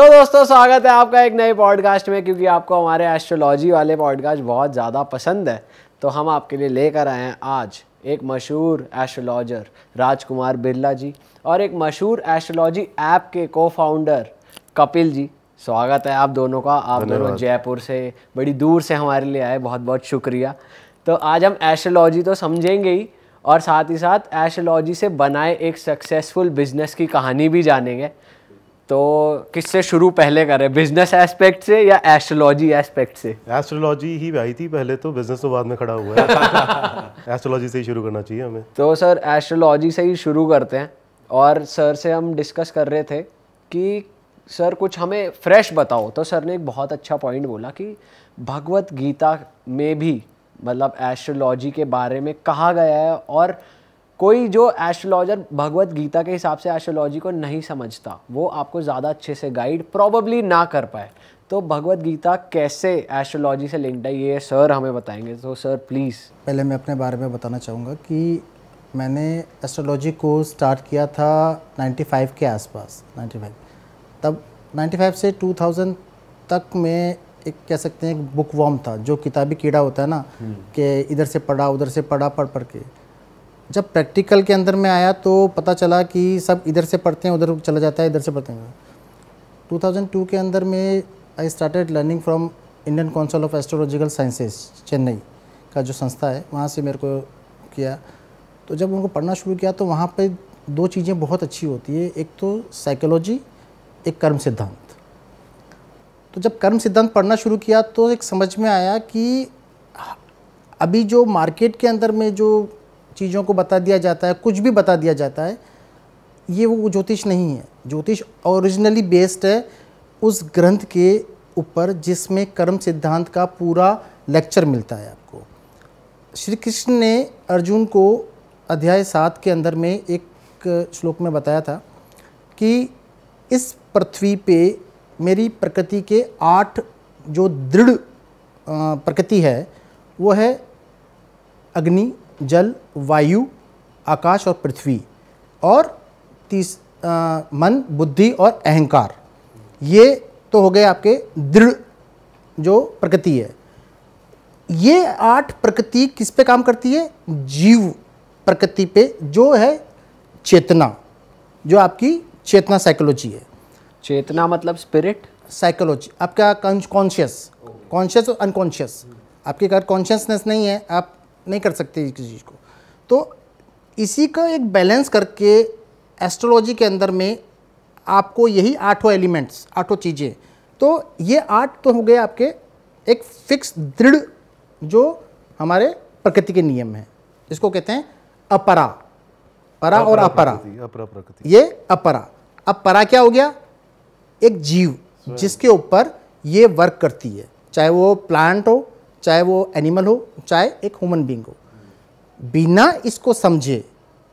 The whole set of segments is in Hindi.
तो दोस्तों स्वागत है आपका एक नए पॉडकास्ट में क्योंकि आपको हमारे एस्ट्रोलॉजी वाले पॉडकास्ट बहुत ज़्यादा पसंद है तो हम आपके लिए लेकर आए हैं आज एक मशहूर एस्ट्रोलॉजर राजकुमार बिरला जी और एक मशहूर एस्ट्रोलॉजी ऐप के को फाउंडर कपिल जी स्वागत है आप दोनों का आप दोनों जयपुर से बड़ी दूर से हमारे लिए आए बहुत बहुत शुक्रिया तो आज हम एस्ट्रोलॉजी तो समझेंगे ही और साथ ही साथ एस्ट्रोलॉजी से बनाए एक सक्सेसफुल बिजनेस की कहानी भी जानेंगे तो किससे शुरू पहले करें बिजनेस एस्पेक्ट से या एस्ट्रोलॉजी एस्पेक्ट से एस्ट्रोलॉजी ही आई थी पहले तो बिजनेस तो बाद में खड़ा हुआ है एस्ट्रोलॉजी से ही शुरू करना चाहिए हमें तो सर एस्ट्रोलॉजी से ही शुरू करते हैं और सर से हम डिस्कस कर रहे थे कि सर कुछ हमें फ्रेश बताओ तो सर ने एक बहुत अच्छा पॉइंट बोला कि भगवत गीता में भी मतलब एस्ट्रोलॉजी के बारे में कहा गया है और कोई जो एस्ट्रोलॉजर भगवत गीता के हिसाब से एस्ट्रोलॉजी को नहीं समझता वो आपको ज़्यादा अच्छे से गाइड प्रॉबली ना कर पाए तो भगवत गीता कैसे एस्ट्रोलॉजी से लिंक्ड है ये सर हमें बताएंगे तो सर प्लीज़ पहले मैं अपने बारे में बताना चाहूँगा कि मैंने एस्ट्रोलॉजी को स्टार्ट किया था 95 के आसपास 95 तब 95 से 2000 तक में एक कह सकते हैं बुक वॉम था जो किताबी कीड़ा होता है ना हम्म। कि इधर से पढ़ा उधर से पढ़ा पढ़ पढ़ के जब प्रैक्टिकल के अंदर में आया तो पता चला कि सब इधर से पढ़ते हैं उधर चला जाता है इधर से पढ़ते हैं 2002 के अंदर में I started learning from Indian Council of Astrological Sciences Chennai का जो संस्था है वहाँ से मेरे को किया तो जब उनको पढ़ना शुरू किया तो वहाँ पर दो चीज़ें बहुत अच्छी होती है एक तो साइकोलॉजी एक कर्म सिद्धांत तो जब कर्म सिद्धांत पढ़ना शुरू किया तो एक समझ में आया कि अभी जो मार्केट के अंदर में जो चीज़ों को बता दिया जाता है कुछ भी बता दिया जाता है ये वो ज्योतिष नहीं है ज्योतिष ओरिजिनली बेस्ड है उस ग्रंथ के ऊपर जिसमें कर्म सिद्धांत का पूरा लेक्चर मिलता है आपको श्री कृष्ण ने अर्जुन को अध्याय सात के अंदर में एक श्लोक में बताया था कि इस पृथ्वी पे मेरी प्रकृति के आठ जो दृढ़ प्रकृति है वो है अग्नि जल वायु आकाश और पृथ्वी और तीस आ, मन बुद्धि और अहंकार ये तो हो गए आपके दृढ़ जो प्रकृति है ये आठ प्रकृति किस पे काम करती है जीव प्रकृति पे जो है चेतना जो आपकी चेतना साइकोलॉजी है चेतना मतलब स्पिरिट साइकोलॉजी आपका कॉन्शियस कॉन्शियस और अनकॉन्शियस आपके घर कॉन्शियसनेस नहीं है आप नहीं कर सकते इस चीज़ को तो इसी का एक बैलेंस करके एस्ट्रोलॉजी के अंदर में आपको यही आठों एलिमेंट्स आठों चीज़ें तो ये आठ तो हो गए आपके एक फिक्स दृढ़ जो हमारे प्रकृति के नियम हैं इसको कहते हैं अपरा परा और अपरा अपरा प्रकृति ये अपरा अब परा क्या हो गया एक जीव जिसके ऊपर ये वर्क करती है चाहे वो प्लांट हो चाहे वो एनिमल हो चाहे एक ह्यूमन बींग हो बिना इसको समझे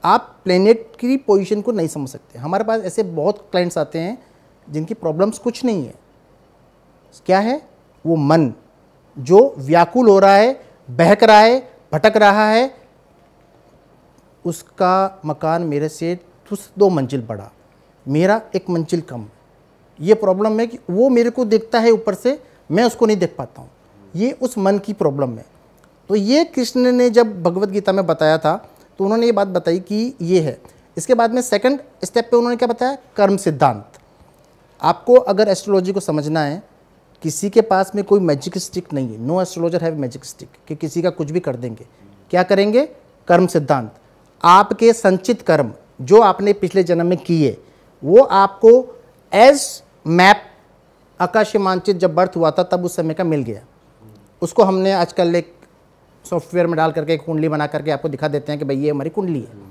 आप प्लेनेट की पोजीशन को नहीं समझ सकते हमारे पास ऐसे बहुत क्लाइंट्स आते हैं जिनकी प्रॉब्लम्स कुछ नहीं है क्या है वो मन जो व्याकुल हो रहा है बहक रहा है भटक रहा है उसका मकान मेरे से तुस दो मंजिल बड़ा मेरा एक मंजिल कम ये प्रॉब्लम है कि वो मेरे को देखता है ऊपर से मैं उसको नहीं देख पाता हूँ ये उस मन की प्रॉब्लम है तो ये कृष्ण ने जब भगवत गीता में बताया था तो उन्होंने ये बात बताई कि ये है इसके बाद में सेकंड स्टेप पे उन्होंने क्या बताया कर्म सिद्धांत आपको अगर एस्ट्रोलॉजी को समझना है किसी के पास में कोई मैजिक स्टिक नहीं है no astrologer have magic stick कि किसी का कुछ भी कर देंगे क्या करेंगे कर्म सिद्धांत आपके संचित कर्म जो आपने पिछले जन्म में किए वो आपको एज मैप आकाशीय मानचित जब बर्थ हुआ था तब उस समय का मिल गया उसको हमने आजकल एक सॉफ्टवेयर में डाल करके एक कुंडली बना करके आपको दिखा देते हैं कि भाई ये हमारी कुंडली है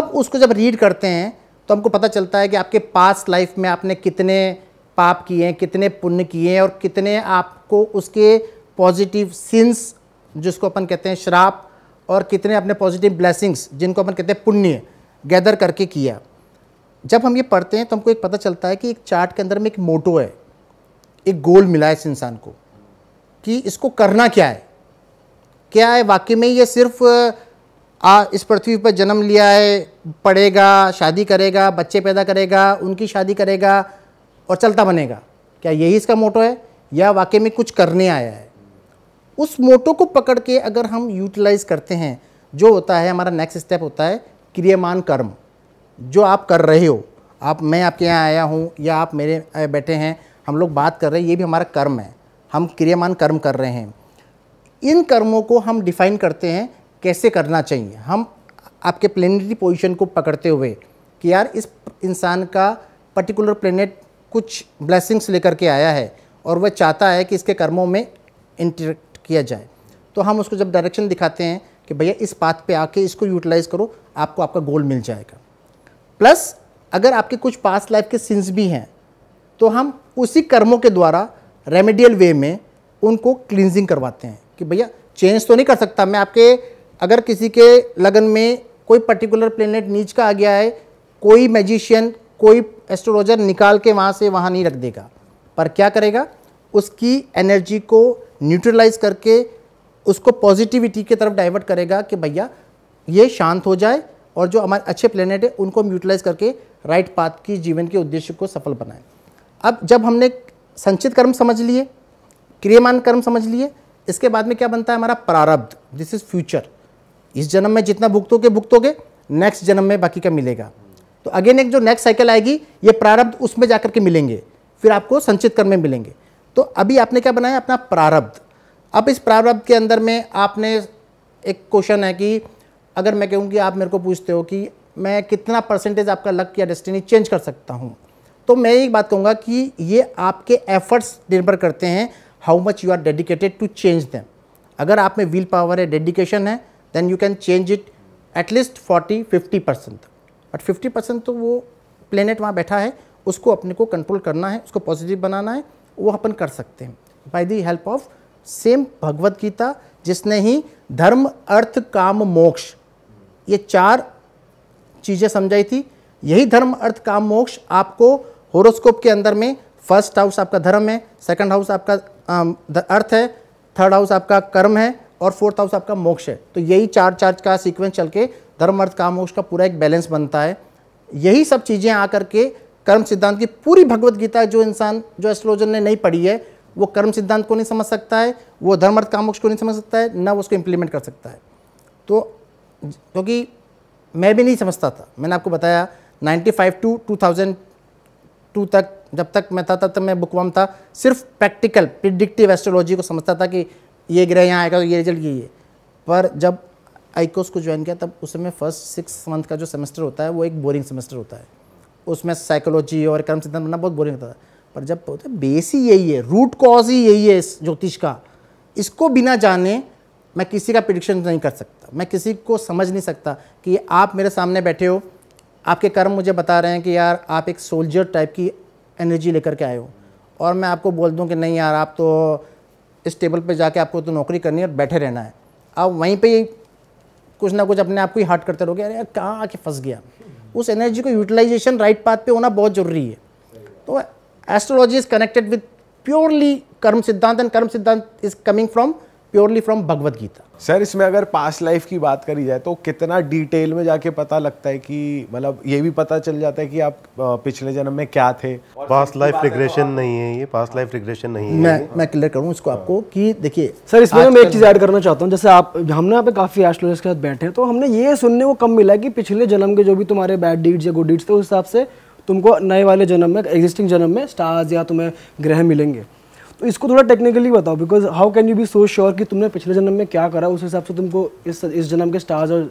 अब उसको जब रीड करते हैं तो हमको पता चलता है कि आपके पास्ट लाइफ में आपने कितने पाप किए हैं कितने पुण्य किए हैं और कितने आपको उसके पॉजिटिव सिंस जिसको अपन कहते हैं श्राप और कितने अपने पॉजिटिव ब्लेसिंग्स जिनको अपन कहते हैं पुण्य गैदर करके किया जब हम ये पढ़ते हैं तो हमको एक पता चलता है कि एक चार्ट के अंदर में एक मोटो है एक गोल मिला है इस इंसान को कि इसको करना क्या है क्या है वाकई में ये सिर्फ आ, इस पृथ्वी पर जन्म लिया है पढ़ेगा शादी करेगा बच्चे पैदा करेगा उनकी शादी करेगा और चलता बनेगा क्या यही इसका मोटो है या वाकई में कुछ करने आया है उस मोटो को पकड़ के अगर हम यूटिलाइज़ करते हैं जो होता है हमारा नेक्स्ट स्टेप होता है क्रियमान कर्म जो आप कर रहे हो आप मैं आपके यहाँ आया हूँ या आप मेरे बैठे हैं हम लोग बात कर रहे हैं ये भी हमारा कर्म है हम क्रियामान कर्म कर रहे हैं इन कर्मों को हम डिफाइन करते हैं कैसे करना चाहिए हम आपके प्लेनेटरी पोजिशन को पकड़ते हुए कि यार इस इंसान का पर्टिकुलर प्लेनेट कुछ ब्लेसिंग्स लेकर के आया है और वह चाहता है कि इसके कर्मों में इंटरेक्ट किया जाए तो हम उसको जब डायरेक्शन दिखाते हैं कि भैया इस पाथ पे आके इसको यूटिलाइज़ करो आपको आपका गोल मिल जाएगा प्लस अगर आपके कुछ पास्ट लाइफ के सिंस भी हैं तो हम उसी कर्मों के द्वारा रेमेडियल वे में उनको क्लिनजिंग करवाते हैं कि भैया चेंज तो नहीं कर सकता मैं आपके अगर किसी के लगन में कोई पर्टिकुलर प्लेनेट नीच का आ गया है कोई मैजिशियन कोई एस्ट्रोलॉजर निकाल के वहाँ से वहाँ नहीं रख देगा पर क्या करेगा उसकी एनर्जी को न्यूट्रलाइज करके उसको पॉजिटिविटी की तरफ डाइवर्ट करेगा कि भैया ये शांत हो जाए और जो हमारे अच्छे प्लेनेट है उनको यूटिलाइज करके राइट पाथ की जीवन के उद्देश्य को सफल बनाएं अब जब हमने संचित कर्म समझ लिए क्रियमान कर्म समझ लिए इसके बाद में क्या बनता है हमारा प्रारब्ध दिस इज फ्यूचर इस जन्म में जितना भुगतोगे भुगतोगे नेक्स्ट जन्म में बाकी का मिलेगा तो अगेन एक जो नेक्स्ट साइकिल आएगी ये प्रारब्ध उसमें जाकर के मिलेंगे फिर आपको संचित कर्म में मिलेंगे तो अभी आपने क्या बनाया अपना प्रारब्ध अब इस प्रारब्ध के अंदर में आपने एक क्वेश्चन है कि अगर मैं कहूँ कि आप मेरे को पूछते हो कि मैं कितना परसेंटेज आपका लक या डेस्टिनी चेंज कर सकता हूँ तो मैं एक बात कहूँगा कि ये आपके एफर्ट्स निर्भर करते हैं how much you are dedicated to change them अगर आप में विल पावर है डेडिकेशन है then you can change it at least forty fifty percent तक बट फिफ्टी परसेंट तो वो प्लेनेट वहाँ बैठा है उसको अपने को कंट्रोल करना है उसको पॉजिटिव बनाना है वो अपन कर सकते हैं by the help of same Bhagavad Gita जिसने ही धर्म अर्थ काम मोक्ष ये चार चीज़ें समझाई थी यही धर्म अर्थ काम मोक्ष आपको होरोस्कोप के अंदर में फर्स्ट हाउस आपका धर्म है सेकंड हाउस आपका अर्थ है थर्ड हाउस आपका कर्म है और फोर्थ हाउस आपका मोक्ष है तो यही चार चार्ज का सीक्वेंस चल के धर्म अर्थ काम मोक्ष का पूरा एक बैलेंस बनता है यही सब चीज़ें आकर के कर्म सिद्धांत की पूरी भगवत गीता जो इंसान जो एस्ट्रोलॉजर ने नहीं पढ़ी है वो कर्म सिद्धांत को नहीं समझ सकता है वो धर्म अर्थ काम मोक्ष को नहीं समझ सकता है ना उसको इम्प्लीमेंट कर सकता है तो क्योंकि मैं भी नहीं समझता था मैंने आपको बताया 95 टू थाउजेंड टू तक जब तक मैं था तब तक मैं बुकवाम था सिर्फ प्रैक्टिकल प्रिडिक्टिव एस्ट्रोलॉजी को समझता था कि ये ग्रह यहाँ आएगा तो ये रिजल्ट यही है पर जब आईकोस को ज्वाइन किया तब उस समय फर्स्ट सिक्स मंथ का जो सेमेस्टर होता है वो एक बोरिंग सेमेस्टर होता है उसमें साइकोलॉजी और कर्म सिद्धांत बनना बहुत बोरिंग होता था पर जब होता है बेस ही यही है रूट कॉज ही यही है इस ज्योतिष का इसको बिना जाने मैं किसी का प्रिडिक्शन नहीं कर सकता मैं किसी को समझ नहीं सकता कि आप मेरे सामने बैठे हो आपके कर्म मुझे बता रहे हैं कि यार आप एक सोल्जर टाइप की एनर्जी लेकर के आए हो और मैं आपको बोल दूं कि नहीं यार आप तो इस टेबल पे जाके आपको तो नौकरी करनी है और बैठे रहना है आप वहीं पे कुछ ना कुछ अपने आप को ही हार्ट करते रहोगे अरे यार कहाँ आके फंस गया उस एनर्जी को यूटिलाइजेशन राइट पाथ पे होना बहुत ज़रूरी है तो astrology is connected with purely karma siddhant and karma siddhant is coming from purely from Bhagavad Gita sir इसमें अगर पास लाइफ की बात करी जाए तो कितना डिटेल में जाके पता लगता है कि मतलब ये भी पता चल जाता है कि आप पिछले जन्म में क्या थे पास लाइफ रिग्रेशन नहीं है ये पास लाइफ रिग्रेशन नहीं है मैं मैं क्लियर करूँ इसको हाँ। आपको कि देखिए सर इसमें मैं एक चीज़ ऐड करना चाहता हूँ जैसे आप हमने यहाँ पे काफ़ी एस्ट्रोलॉजर्स के साथ बैठे तो हमने ये सुनने को कम मिला कि पिछले जन्म के जो भी तुम्हारे बैड डीड्स या गुड डीड्स थे उस हिसाब से तुमको नए वाले जन्म में एग्जिस्टिंग जन्म में स्टार्स या तुम्हें ग्रह मिलेंगे तो इसको थोड़ा टेक्निकली बताओ because how can you be so sure कि तुमने पिछले जन्म में क्या करा उस हिसाब से तुमको इस इस जन्म के स्टार्स और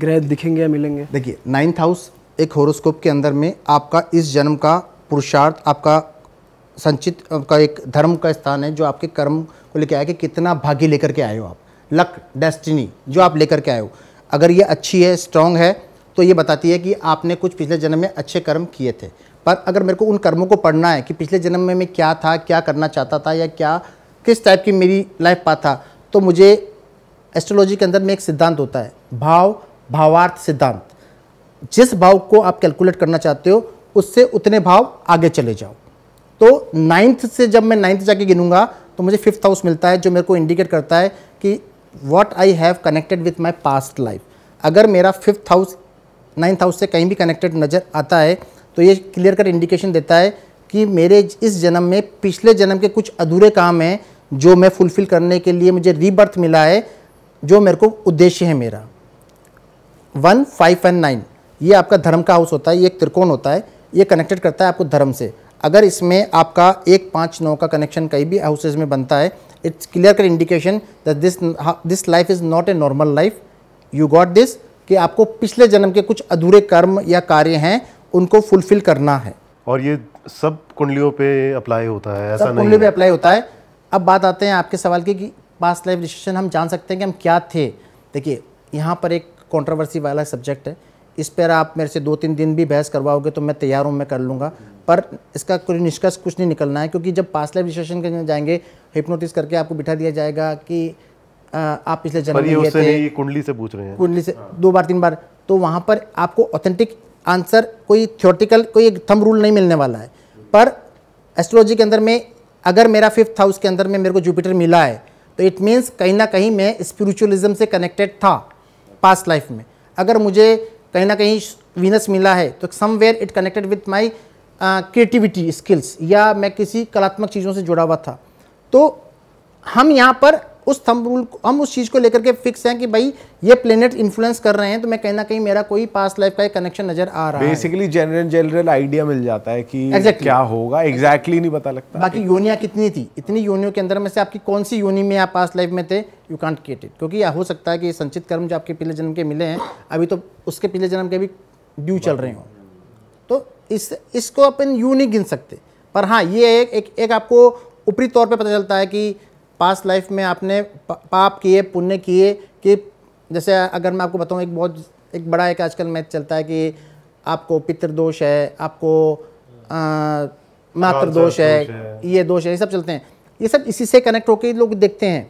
ग्रह दिखेंगे या मिलेंगे देखिए नाइन्थ हाउस एक होरोस्कोप के अंदर में आपका इस जन्म का पुरुषार्थ आपका संचित का एक धर्म का स्थान है जो आपके कर्म को लेकर आया कि कितना भाग्य लेकर के आए हो आप लक डेस्टिनी जो आप लेकर के आए हो अगर ये अच्छी है स्ट्रांग है तो ये बताती है कि आपने कुछ पिछले जन्म में अच्छे कर्म किए थे पर अगर मेरे को उन कर्मों को पढ़ना है कि पिछले जन्म में मैं क्या था क्या करना चाहता था या क्या किस टाइप की मेरी लाइफ पा था तो मुझे एस्ट्रोलॉजी के अंदर में एक सिद्धांत होता है भाव भावार्थ सिद्धांत जिस भाव को आप कैलकुलेट करना चाहते हो उससे उतने भाव आगे चले जाओ तो नाइन्थ से जब मैं नाइन्थ जाके गिनूंगा तो मुझे फिफ्थ हाउस मिलता है जो मेरे को इंडिकेट करता है कि what I have connected with my past life अगर मेरा फिफ्थ हाउस नाइन्थ हाउस से कहीं भी कनेक्टेड नज़र आता है तो ये क्लियर कट इंडिकेशन देता है कि मेरे इस जन्म में पिछले जन्म के कुछ अधूरे काम हैं जो मैं फुलफ़िल करने के लिए मुझे रीबर्थ मिला है जो मेरे को उद्देश्य है मेरा वन फाइव एंड नाइन ये आपका धर्म का हाउस होता है ये एक त्रिकोण होता है ये कनेक्टेड करता है आपको धर्म से अगर इसमें आपका एक पाँच नौ का कनेक्शन कहीं भी हाउसेज में बनता है इट्स क्लियर कर indication that this this life is not a normal life you got this कि आपको पिछले जन्म के कुछ अधूरे कर्म या कार्य हैं उनको फुलफिल करना है और ये सब कुंडलियों पे अप्लाई होता है ऐसा सब कुंडली पे अप्लाई होता है अब बात आते हैं आपके सवाल की कि पास्ट लाइफ डिसीजन हम जान सकते हैं कि हम क्या थे देखिए यहाँ पर एक कंट्रोवर्सी वाला सब्जेक्ट है इस पर आप मेरे से दो तीन दिन भी बहस करवाओगे तो मैं तैयार हूँ मैं कर लूँगा पर इसका कोई निष्कर्ष कुछ नहीं निकलना है क्योंकि जब पास्ट लाइफ डिसीजन करने जाएंगे हिप्नोटिस करके आपको बिठा दिया जाएगा कि आप पिछले जन्म में ये थे कुंडली से पूछ रहे हैं कुंडली से दो बार तीन बार तो वहाँ पर आपको ऑथेंटिक आंसर कोई थियोटिकल कोई एक थम रूल नहीं मिलने वाला है पर एस्ट्रोलॉजी के अंदर में अगर मेरा फिफ्थ हाउस के अंदर में मेरे को जुपिटर मिला है तो इट मीन्स कहीं ना कहीं मैं स्पिरिचुअलिज्म से कनेक्टेड था पास्ट लाइफ में अगर मुझे कहीं ना कहीं वीनस मिला है तो somewhere it connected with my creativity skills या मैं किसी कलात्मक चीज़ों से जुड़ा हुआ था तो हम यहाँ पर उस थंब रूल हम उस चीज़ को लेकर के फिक्स हैं कि भाई ये प्लेनेट इन्फ्लुएंस कर रहे हैं तो मैं कहीं ना कहीं मेरा कोई पास्ट लाइफ का एक कनेक्शन नजर आ रहा है बेसिकली जनरल जनरल आइडिया मिल जाता है कि exactly. क्या होगा एग्जैक्टली exactly नहीं पता लगता बाकी योनिया कितनी थी इतनी योनियों के अंदर में से आपकी कौन सी योनि में आप पास्ट लाइफ में थे यू कॉन्ट गेट इट क्योंकि हो सकता है कि संचित कर्म जो आपके पिछले जन्म के मिले हैं अभी तो उसके पिछले जन्म के भी ड्यू चल रहे हों तो इस इसको अपन यू नहीं गिन सकते पर हाँ ये एक, एक आपको ऊपरी तौर पे पता चलता है कि पास्ट लाइफ में आपने पाप किए पुण्य किए कि जैसे अगर मैं आपको बताऊँ एक बहुत एक बड़ा एक आजकल मैच चलता है कि आपको पितृदोष है आपको मातृदोष है, है ये दोष है ये सब चलते हैं ये सब इसी से कनेक्ट होकर लोग देखते हैं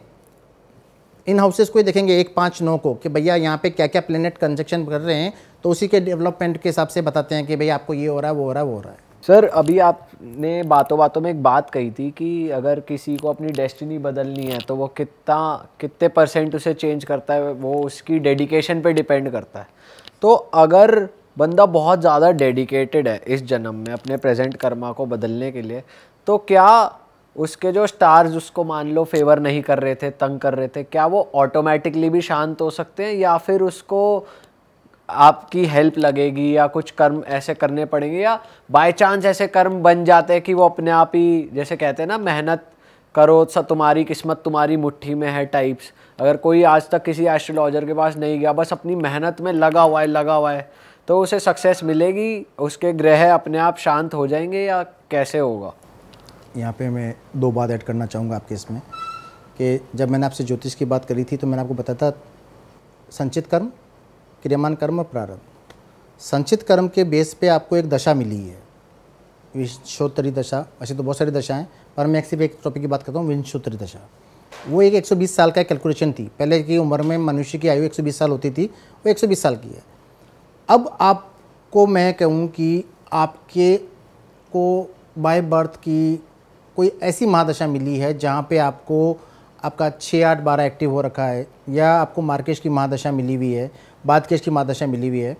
इन हाउसेस को ही देखेंगे एक पाँच नौ को कि भैया यहाँ पे क्या क्या प्लेनेट कंजक्शन कर रहे हैं तो उसी के डेवलपमेंट के हिसाब से बताते हैं कि भैया आपको ये हो रहा है वो हो रहा है वो हो रहा है सर अभी आपने बातों बातों में एक बात कही थी कि अगर किसी को अपनी डेस्टिनी बदलनी है तो वो कितना कितने परसेंट उसे चेंज करता है वो उसकी डेडिकेशन पे डिपेंड करता है तो अगर बंदा बहुत ज़्यादा डेडिकेटेड है इस जन्म में अपने प्रेजेंट कर्मा को बदलने के लिए तो क्या उसके जो स्टार्स उसको मान लो फेवर नहीं कर रहे थे तंग कर रहे थे क्या वो ऑटोमेटिकली भी शांत हो सकते हैं या फिर उसको आपकी हेल्प लगेगी या कुछ कर्म ऐसे करने पड़ेंगे या बाय चांस ऐसे कर्म बन जाते हैं कि वो अपने आप ही जैसे कहते हैं ना मेहनत करो सा तुम्हारी किस्मत तुम्हारी मुट्ठी में है टाइप्स अगर कोई आज तक किसी एस्ट्रोलॉजर के पास नहीं गया बस अपनी मेहनत में लगा हुआ है लगा हुआ है तो उसे सक्सेस मिलेगी उसके ग्रह अपने आप शांत हो जाएंगे या कैसे होगा यहाँ पे मैं दो बात ऐड करना चाहूँगा आपके इसमें कि जब मैंने आपसे ज्योतिष की बात करी थी तो मैंने आपको बताया था संचित कर्म क्रियमान कर्म प्रारब्ध संचित कर्म के बेस पे आपको एक दशा मिली है विंशोत्तरी दशा ऐसे तो बहुत सारी दशाएं पर मैं एक सिर्फ एक टॉपिक की बात करता हूँ विंशोत्तरी दशा वो एक 120 साल का कैलकुलेशन थी पहले की उम्र में मनुष्य की आयु 120 साल होती थी वो 120 साल की है अब आपको मैं कहूँ कि आपके को बाय बर्थ की कोई ऐसी महादशा मिली है जहाँ पे आपको आपका छः आठ बारह एक्टिव हो रखा है या आपको मार्केश की महादशा मिली हुई है बात की इसकी मादशा मिली हुई है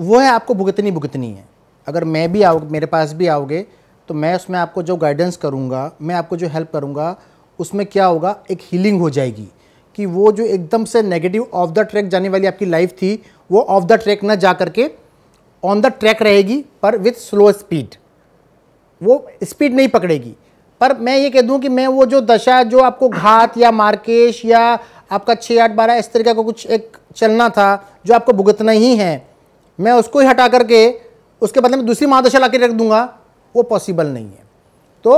वो है आपको भुगतनी भुगतनी है अगर मैं भी आऊ मेरे पास भी आओगे तो मैं उसमें आपको जो गाइडेंस करूँगा मैं आपको जो हेल्प करूँगा उसमें क्या होगा एक हीलिंग हो जाएगी कि वो जो एकदम से नेगेटिव ऑफ द ट्रैक जाने वाली आपकी लाइफ थी वो ऑफ द ट्रैक ना जा करके ऑन द ट्रैक रहेगी पर विथ स्लो स्पीड वो स्पीड नहीं पकड़ेगी पर मैं ये कह दूँ कि मैं वो जो दशा जो आपको घात या मार्केश या आपका छः आठ बारह इस तरीके का कुछ एक चलना था जो आपको भुगतना ही है मैं उसको ही हटा करके उसके बदले में दूसरी महादशा ला रख दूंगा वो पॉसिबल नहीं है तो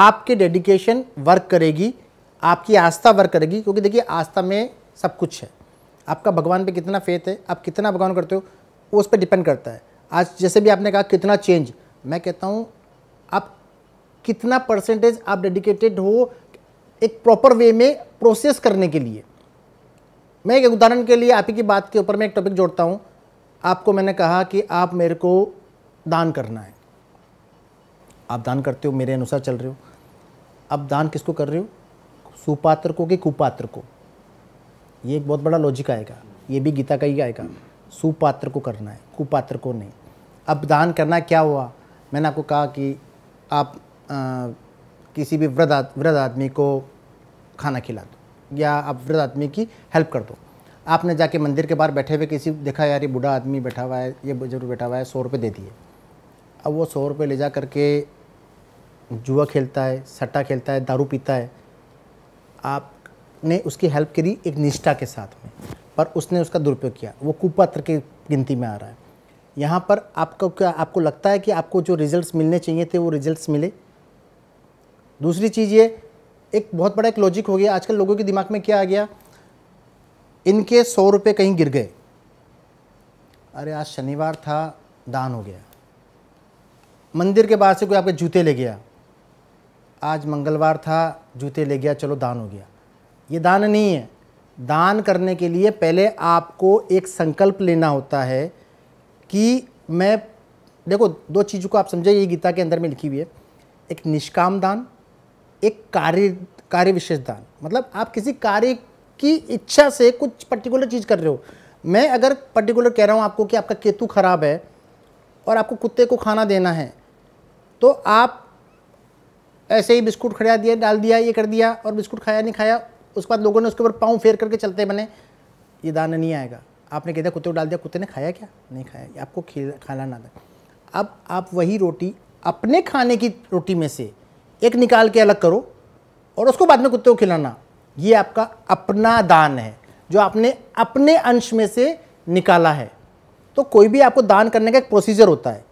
आपके डेडिकेशन वर्क करेगी आपकी आस्था वर्क करेगी क्योंकि देखिए आस्था में सब कुछ है आपका भगवान पे कितना फेथ है आप कितना भगवान करते हो वो उस पर डिपेंड करता है आज जैसे भी आपने कहा कितना चेंज मैं कहता हूँ आप कितना परसेंटेज आप डेडिकेटेड हो एक प्रॉपर वे में प्रोसेस करने के लिए मैं एक उदाहरण के लिए आप ही की बात के ऊपर मैं एक टॉपिक जोड़ता हूँ आपको मैंने कहा कि आप मेरे को दान करना है आप दान करते हो मेरे अनुसार चल रहे हो आप दान किसको कर रहे हो सुपात्र को कि कुपात्र को ये एक बहुत बड़ा लॉजिक आएगा ये भी गीता का ही आएगा सुपात्र को करना है कुपात्र को नहीं अब दान करना क्या हुआ मैंने आपको कहा कि आप आ, किसी भी वृद्ध वृद्ध आदमी को खाना खिला दो या आप वृद्ध आदमी की हेल्प कर दो आपने जाके मंदिर के बाहर बैठे हुए किसी देखा यार ये बूढ़ा आदमी बैठा हुआ है ये जरूर बैठा हुआ है सौ रुपये दे दिए अब वो सौ रुपये ले जा करके जुआ खेलता है सट्टा खेलता है दारू पीता है आपने उसकी हेल्प करी एक निष्ठा के साथ में पर उसने उसका दुरुपयोग किया वो कुपात्र की गिनती में आ रहा है यहाँ पर आपको क्या आपको लगता है कि आपको जो रिजल्ट्स मिलने चाहिए थे वो रिजल्ट्स मिले दूसरी चीज़ ये एक बहुत बड़ा एक लॉजिक हो गया आजकल लोगों के दिमाग में क्या आ गया इनके सौ रुपये कहीं गिर गए अरे आज शनिवार था दान हो गया मंदिर के बाहर से कोई आपके जूते ले गया आज मंगलवार था जूते ले गया चलो दान हो गया ये दान नहीं है दान करने के लिए पहले आपको एक संकल्प लेना होता है कि मैं देखो दो चीज़ों को आप समझिए ये गीता के अंदर में लिखी हुई है एक निष्काम दान एक कार्य कार्य विशेष दान मतलब आप किसी कार्य की इच्छा से कुछ पर्टिकुलर चीज़ कर रहे हो मैं अगर पर्टिकुलर कह रहा हूँ आपको कि आपका केतु खराब है और आपको कुत्ते को खाना देना है तो आप ऐसे ही बिस्कुट खड़ा दिया डाल दिया ये कर दिया और बिस्कुट खाया नहीं खाया उसके बाद लोगों ने उसके ऊपर पाँव फेर करके चलते बने ये दान नहीं आएगा आपने कह दिया कुत्ते को डाल दिया कुत्ते ने खाया क्या नहीं खाया आपको खिला खाना ना दें अब आप वही रोटी अपने खाने की रोटी में से एक निकाल के अलग करो और उसको बाद में कुत्ते को खिलाना ये आपका अपना दान है जो आपने अपने अंश में से निकाला है तो कोई भी आपको दान करने का एक प्रोसीजर होता है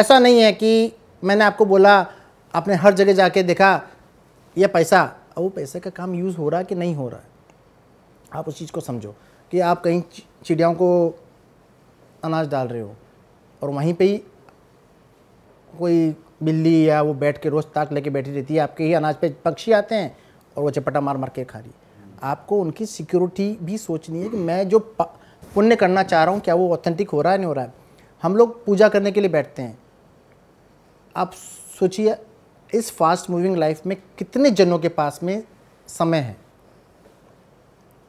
ऐसा नहीं है कि मैंने आपको बोला आपने हर जगह जाके देखा यह पैसा वो पैसे का काम यूज़ हो रहा है कि नहीं हो रहा है आप उस चीज़ को समझो कि आप कहीं चिड़ियाओं को अनाज डाल रहे हो और वहीं पे ही कोई बिल्ली या वो बैठ के रोज़ ताक लेके बैठी रहती है आपके ही अनाज पे पक्षी आते हैं और वो चपटा मार मार के खा रही है आपको उनकी सिक्योरिटी भी सोचनी है कि मैं जो पुण्य करना चाह रहा हूँ क्या वो ऑथेंटिक हो रहा है नहीं हो रहा है हम लोग पूजा करने के लिए बैठते हैं आप सोचिए इस फास्ट मूविंग लाइफ में कितने जनों के पास में समय है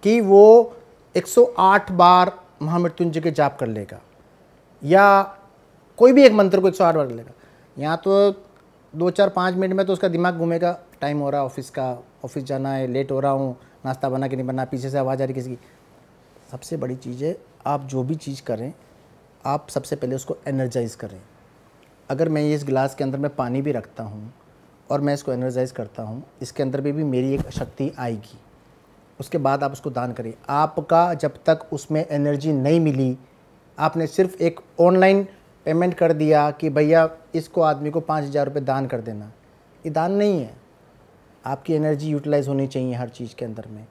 कि वो 108 बार महामृत्युंजय के जाप कर लेगा या कोई भी एक मंत्र को 108 बार कर लेगा यहाँ तो दो चार पाँच मिनट में तो उसका दिमाग घूमेगा टाइम हो रहा है ऑफिस का ऑफिस जाना है लेट हो रहा हूँ नाश्ता बना के नहीं बना पीछे से आवाज़ आ रही किसी की सबसे बड़ी चीज़ है आप जो भी चीज़ करें आप सबसे पहले उसको एनर्जाइज़ करें अगर मैं इस गिलास के अंदर में पानी भी रखता हूँ और मैं इसको एनर्जाइज़ करता हूँ इसके अंदर भी, भी मेरी एक शक्ति आएगी उसके बाद आप उसको दान करें आपका जब तक उसमें एनर्जी नहीं मिली आपने सिर्फ एक ऑनलाइन पेमेंट कर दिया कि भैया इसको आदमी को पाँच हज़ार रुपये दान कर देना ये दान नहीं है आपकी एनर्जी यूटिलाइज होनी चाहिए हर चीज़ के अंदर में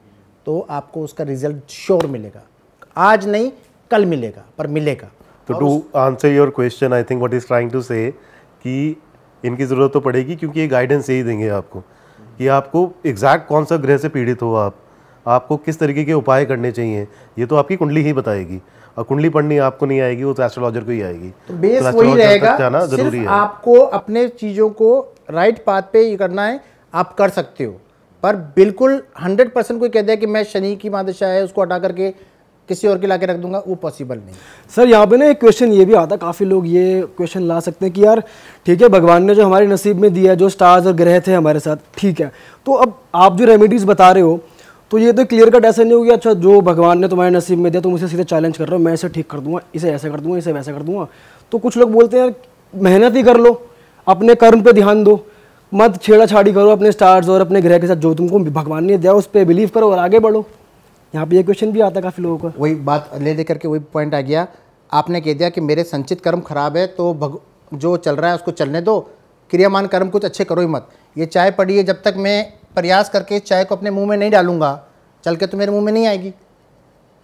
तो आपको उसका रिजल्ट श्योर मिलेगा आज नहीं कल मिलेगा पर मिलेगा तो to answer your question I think what is trying to say कि इनकी ज़रूरत तो पड़ेगी क्योंकि ये गाइडेंस यही देंगे आपको कि आपको एग्जैक्ट कौन सा ग्रह से पीड़ित हो आप आपको किस तरीके के उपाय करने चाहिए ये तो आपकी कुंडली ही बताएगी और कुंडली पढ़नी आपको नहीं आएगी वो तो एस्ट्रोलॉजर को ही आएगी तो बेस तो वही रहेगा जाना जरूरी है आपको अपने चीज़ों को राइट पाथ पे ये करना है आप कर सकते हो पर बिल्कुल हंड्रेड परसेंट कोई कह दिया कि मैं शनि की मादशा है उसको हटा करके किसी और के ला के रख दूंगा वो पॉसिबल नहीं सर यहाँ पे ना एक क्वेश्चन ये भी आता है काफ़ी लोग ये क्वेश्चन ला सकते हैं कि यार ठीक है भगवान ने जो हमारे नसीब में दिया जो स्टार्स और ग्रह थे हमारे साथ ठीक है तो अब आप जो रेमेडीज़ बता रहे हो तो ये तो क्लियर कट ऐसा नहीं हो गया अच्छा जो भगवान ने तुम्हारे नसीब में दिया तुम इसे सीधे चैलेंज कर रहे हो मैं इसे ठीक कर दूंगा इसे ऐसा कर दूंगा इसे वैसा कर दूंगा तो कुछ लोग बोलते हैं मेहनत ही कर लो अपने कर्म पे ध्यान दो मत छेड़ा छाड़ी करो अपने स्टार्स और अपने ग्रह के साथ जो तुमको भगवान ने दिया उस पर बिलीव करो और आगे बढ़ो यहाँ पे ये क्वेश्चन भी आता है काफ़ी लोगों का वही बात ले लेकर के वही पॉइंट आ गया आपने कह दिया कि मेरे संचित कर्म खराब है तो भग जो चल रहा है उसको चलने दो क्रियामान कर्म कुछ अच्छे करो ही मत ये चाय पड़ी है जब तक मैं प्रयास करके चाय को अपने मुंह में नहीं डालूंगा चल के तो मेरे मुंह में नहीं आएगी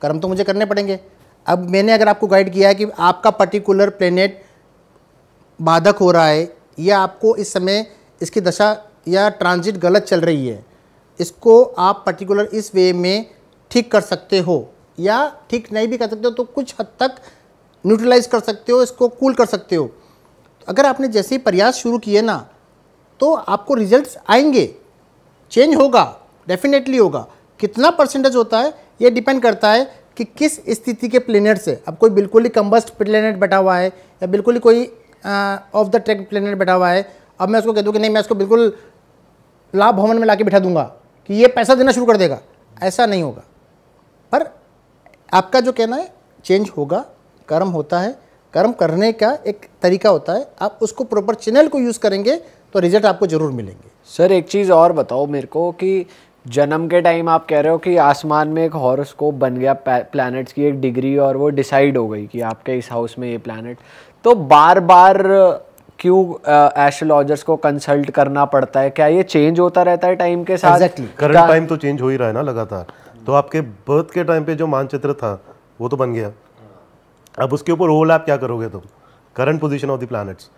कर्म तो मुझे करने पड़ेंगे अब मैंने अगर आपको गाइड किया है कि आपका पर्टिकुलर प्लेनेट बाधक हो रहा है या आपको इस समय इसकी दशा या ट्रांजिट गलत चल रही है इसको आप पर्टिकुलर इस वे में ठीक कर सकते हो या ठीक नहीं भी कर सकते हो तो कुछ हद तक न्यूट्रलाइज कर सकते हो इसको कूल कर सकते हो अगर आपने जैसे ही प्रयास शुरू किए ना तो आपको रिजल्ट्स आएंगे चेंज होगा डेफिनेटली होगा कितना परसेंटेज होता है ये डिपेंड करता है कि किस स्थिति के प्लेनेट से अब कोई बिल्कुल ही कम्बस्ट प्लेनेट बैठा हुआ है या बिल्कुल ही कोई ऑफ द ट्रैक प्लेनेट बैठा हुआ है अब मैं उसको कह दूँ कि नहीं मैं उसको बिल्कुल लाभ भवन में ला बैठा दूंगा कि ये पैसा देना शुरू कर देगा ऐसा नहीं होगा पर आपका जो कहना है चेंज होगा कर्म होता है कर्म करने का एक तरीका होता है आप उसको प्रॉपर चैनल को यूज़ करेंगे तो रिजल्ट आपको ज़रूर मिलेंगे सर एक चीज़ और बताओ मेरे को कि जन्म के टाइम आप कह रहे हो कि आसमान में एक हॉरोस्कोप बन गया प्लैनेट्स की एक डिग्री और वो डिसाइड हो गई कि आपके इस हाउस में ये प्लैनेट तो बार बार क्यों एस्ट्रोलॉजर्स को कंसल्ट करना पड़ता है क्या ये चेंज होता रहता है टाइम के साथ exactly. करंट टाइम तो चेंज हो ही रहा है ना लगातार तो आपके बर्थ के टाइम पे जो मानचित्र था वो तो बन गया अब उसके ऊपर ओवरलैप क्या करोगे तुम current position of the planets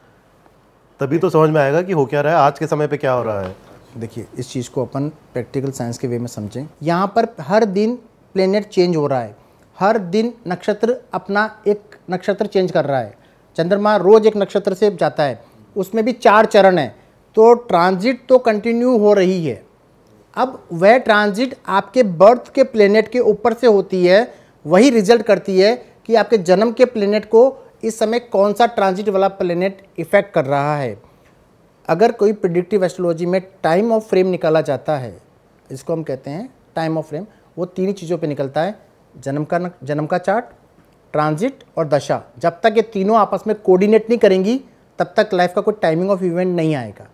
तभी तो समझ में आएगा कि हो क्या रहा है आज के समय पे क्या हो रहा है देखिए इस चीज़ को अपन प्रैक्टिकल साइंस के वे में समझें यहाँ पर हर दिन प्लेनेट चेंज हो रहा है हर दिन नक्षत्र अपना एक नक्षत्र चेंज कर रहा है चंद्रमा रोज़ एक नक्षत्र से जाता है उसमें भी चार चरण है तो ट्रांजिट तो कंटिन्यू हो रही है अब वह ट्रांजिट आपके बर्थ के प्लेनेट के ऊपर से होती है वही रिजल्ट करती है कि आपके जन्म के प्लेनेट को इस समय कौन सा ट्रांजिट वाला प्लेनेट इफेक्ट कर रहा है अगर कोई प्रिडिक्टिव एस्ट्रोलॉजी में टाइम ऑफ फ्रेम निकाला जाता है इसको हम कहते हैं टाइम ऑफ फ्रेम वो तीन चीज़ों पे निकलता है जन्म का जन्म का चार्ट ट्रांजिट और दशा जब तक ये तीनों आपस में कोऑर्डिनेट नहीं करेंगी तब तक लाइफ का कोई टाइमिंग ऑफ इवेंट नहीं आएगा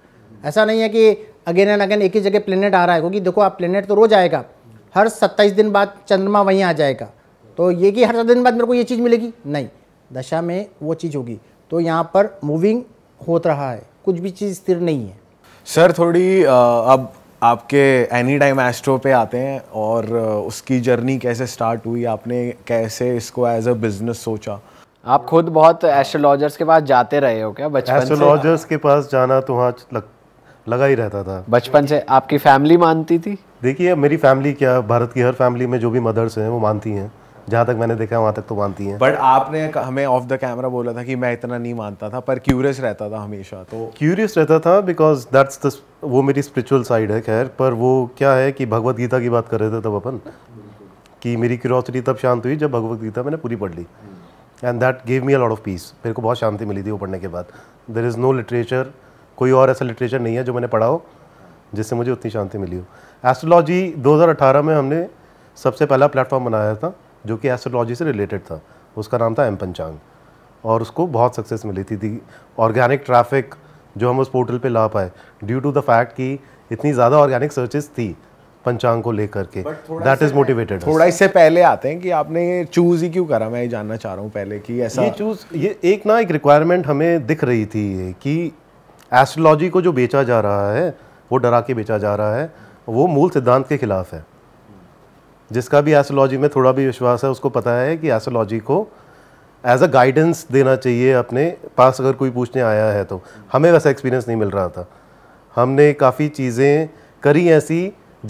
ऐसा नहीं है कि अगेन एंड अगेन एक ही जगह प्लेनेट आ रहा है क्योंकि देखो आप प्लेनेट तो रोज़ आएगा हर सत्ताईस दिन बाद चंद्रमा वहीं आ जाएगा तो ये कि हर दिन बाद मेरे को ये चीज़ मिलेगी नहीं दशा में वो चीज़ होगी तो यहाँ पर मूविंग होत रहा है कुछ भी चीज़ स्थिर नहीं है सर थोड़ी अब आपके एनी टाइम एस्ट्रो पे आते हैं और उसकी जर्नी कैसे स्टार्ट हुई आपने कैसे इसको एज अ बिजनेस सोचा आप खुद बहुत एस्ट्रोलॉजर्स के पास जाते रहे हो क्या बचपन एस्ट्रोलॉजर्स के पास जाना तो हाँ लग, लगा ही रहता था बचपन से आपकी फैमिली मानती थी देखिए मेरी फैमिली क्या भारत की हर फैमिली में जो भी मदर्स हैं वो मानती हैं जहाँ तक मैंने देखा वहाँ तक तो मानती हैं बट आपने हमें ऑफ द कैमरा बोला था कि मैं इतना नहीं मानता था पर क्यूरियस रहता था हमेशा तो क्यूरियस रहता था बिकॉज दैट्स द वो मेरी स्पिरिचुअल साइड है खैर पर वो क्या है कि भगवत गीता की बात कर रहे थे तब अपन कि मेरी क्यूरोसिटी तब शांत हुई जब भगवत गीता मैंने पूरी पढ़ ली and that gave me a of peace मेरे को बहुत शांति मिली थी वो पढ़ने के बाद देर इज़ नो लिटरेचर कोई और ऐसा लिटरेचर नहीं है जो मैंने पढ़ा हो जिससे मुझे उतनी शांति मिली हो एस्ट्रोलॉजी 2018 में हमने सबसे पहला प्लेटफॉर्म बनाया था जो कि एस्ट्रोलॉजी से रिलेटेड था उसका नाम था एम पंचांग और उसको बहुत सक्सेस मिली थी दी ऑर्गेनिक ट्रैफिक जो हम उस पोर्टल पे ला पाए ड्यू टू द फैक्ट कि इतनी ज़्यादा ऑर्गेनिक सर्चेस थी पंचांग को लेकर के दैट इज मोटिवेटेड थोड़ा इससे पहले आते हैं कि आपने ये चूज ही क्यों करा मैं ये जानना चाह रहा हूँ पहले कि ऐसा ये चूज ये एक ना एक रिक्वायरमेंट हमें दिख रही थी ये कि एस्ट्रोलॉजी को जो बेचा जा रहा है वो डरा के बेचा जा रहा है वो मूल सिद्धांत के खिलाफ है जिसका भी एस्ट्रोलॉजी में थोड़ा भी विश्वास है उसको पता है कि एस्ट्रोलॉजी को एज अ गाइडेंस देना चाहिए अपने पास अगर कोई पूछने आया है तो हमें वैसा एक्सपीरियंस नहीं मिल रहा था हमने काफ़ी चीज़ें करी ऐसी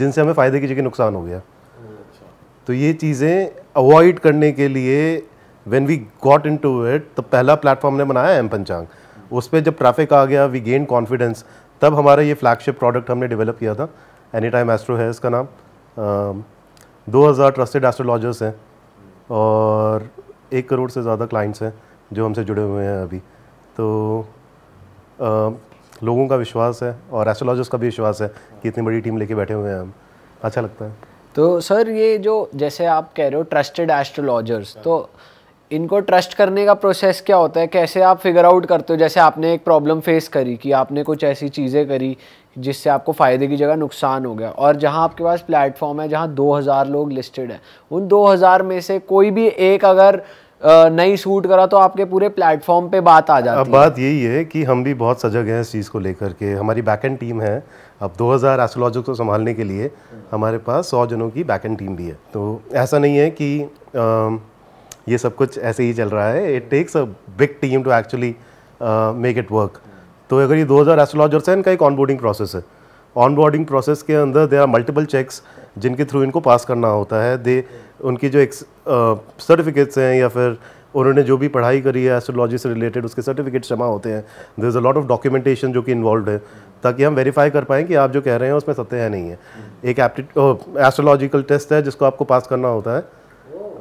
जिनसे हमें फ़ायदे की जगह नुकसान हो गया अच्छा। तो ये चीज़ें अवॉइड करने के लिए when we got into it तो पहला प्लेटफॉर्म ने बनाया एम पंचांग उस पर जब ट्रैफिक आ गया वी गेन कॉन्फिडेंस तब हमारा ये फ्लैगशिप प्रोडक्ट हमने डेवलप किया था एनी टाइम एस्ट्रो है इसका नाम 2000 ट्रस्टेड एस्ट्रोलॉजर्स हैं और एक करोड़ से ज़्यादा क्लाइंट्स हैं जो हमसे जुड़े हुए हैं अभी तो आ, लोगों का विश्वास है और एस्ट्रोलॉजर्स का भी विश्वास है कि इतनी बड़ी टीम लेके बैठे हुए हैं हम अच्छा लगता है तो सर ये जो जैसे आप कह रहे हो ट्रस्टेड एस्ट्रोलॉजर्स तो इनको ट्रस्ट करने का प्रोसेस क्या होता है कैसे आप फिगर आउट करते हो जैसे आपने एक प्रॉब्लम फेस करी कि आपने कुछ ऐसी चीज़ें करी जिससे आपको फ़ायदे की जगह नुकसान हो गया और जहां आपके पास प्लेटफॉर्म है जहां 2000 लोग लिस्टेड हैं उन 2000 में से कोई भी एक अगर नई सूट करा तो आपके पूरे प्लेटफॉर्म पे बात आ जाती अब बात यही है कि हम भी बहुत सजग हैं इस चीज़ को लेकर के हमारी बैकेंड टीम है अब 2000 हज़ार एस्ट्रोलॉजिक को संभालने के लिए हमारे पास सौ जनों की बैकेंड टीम भी है तो ऐसा नहीं है कि आ, ये सब कुछ ऐसे ही चल रहा है it takes a big team to actually make it work तो अगर ये 2000 एस्ट्रोलॉजर्स हैं इनका एक ऑनबोर्डिंग प्रोसेस है ऑनबोर्डिंग प्रोसेस के अंदर दे आर मल्टीपल चेक्स जिनके थ्रू इनको पास करना होता है दे उनकी जो एक सर्टिफिकेट्स हैं या फिर उन्होंने जो भी पढ़ाई करी है एस्ट्रोलॉजी से रिलेटेड उसके सर्टिफिकेट्स जमा होते हैं there is a lot of documentation जो कि इन्वॉल्व है ताकि हम वेरीफाई कर पाएँ कि आप जो कह रहे हैं उसमें सत्य है नहीं है एक एस्ट्रोलॉजिकल टेस्ट है जिसको आपको पास करना होता है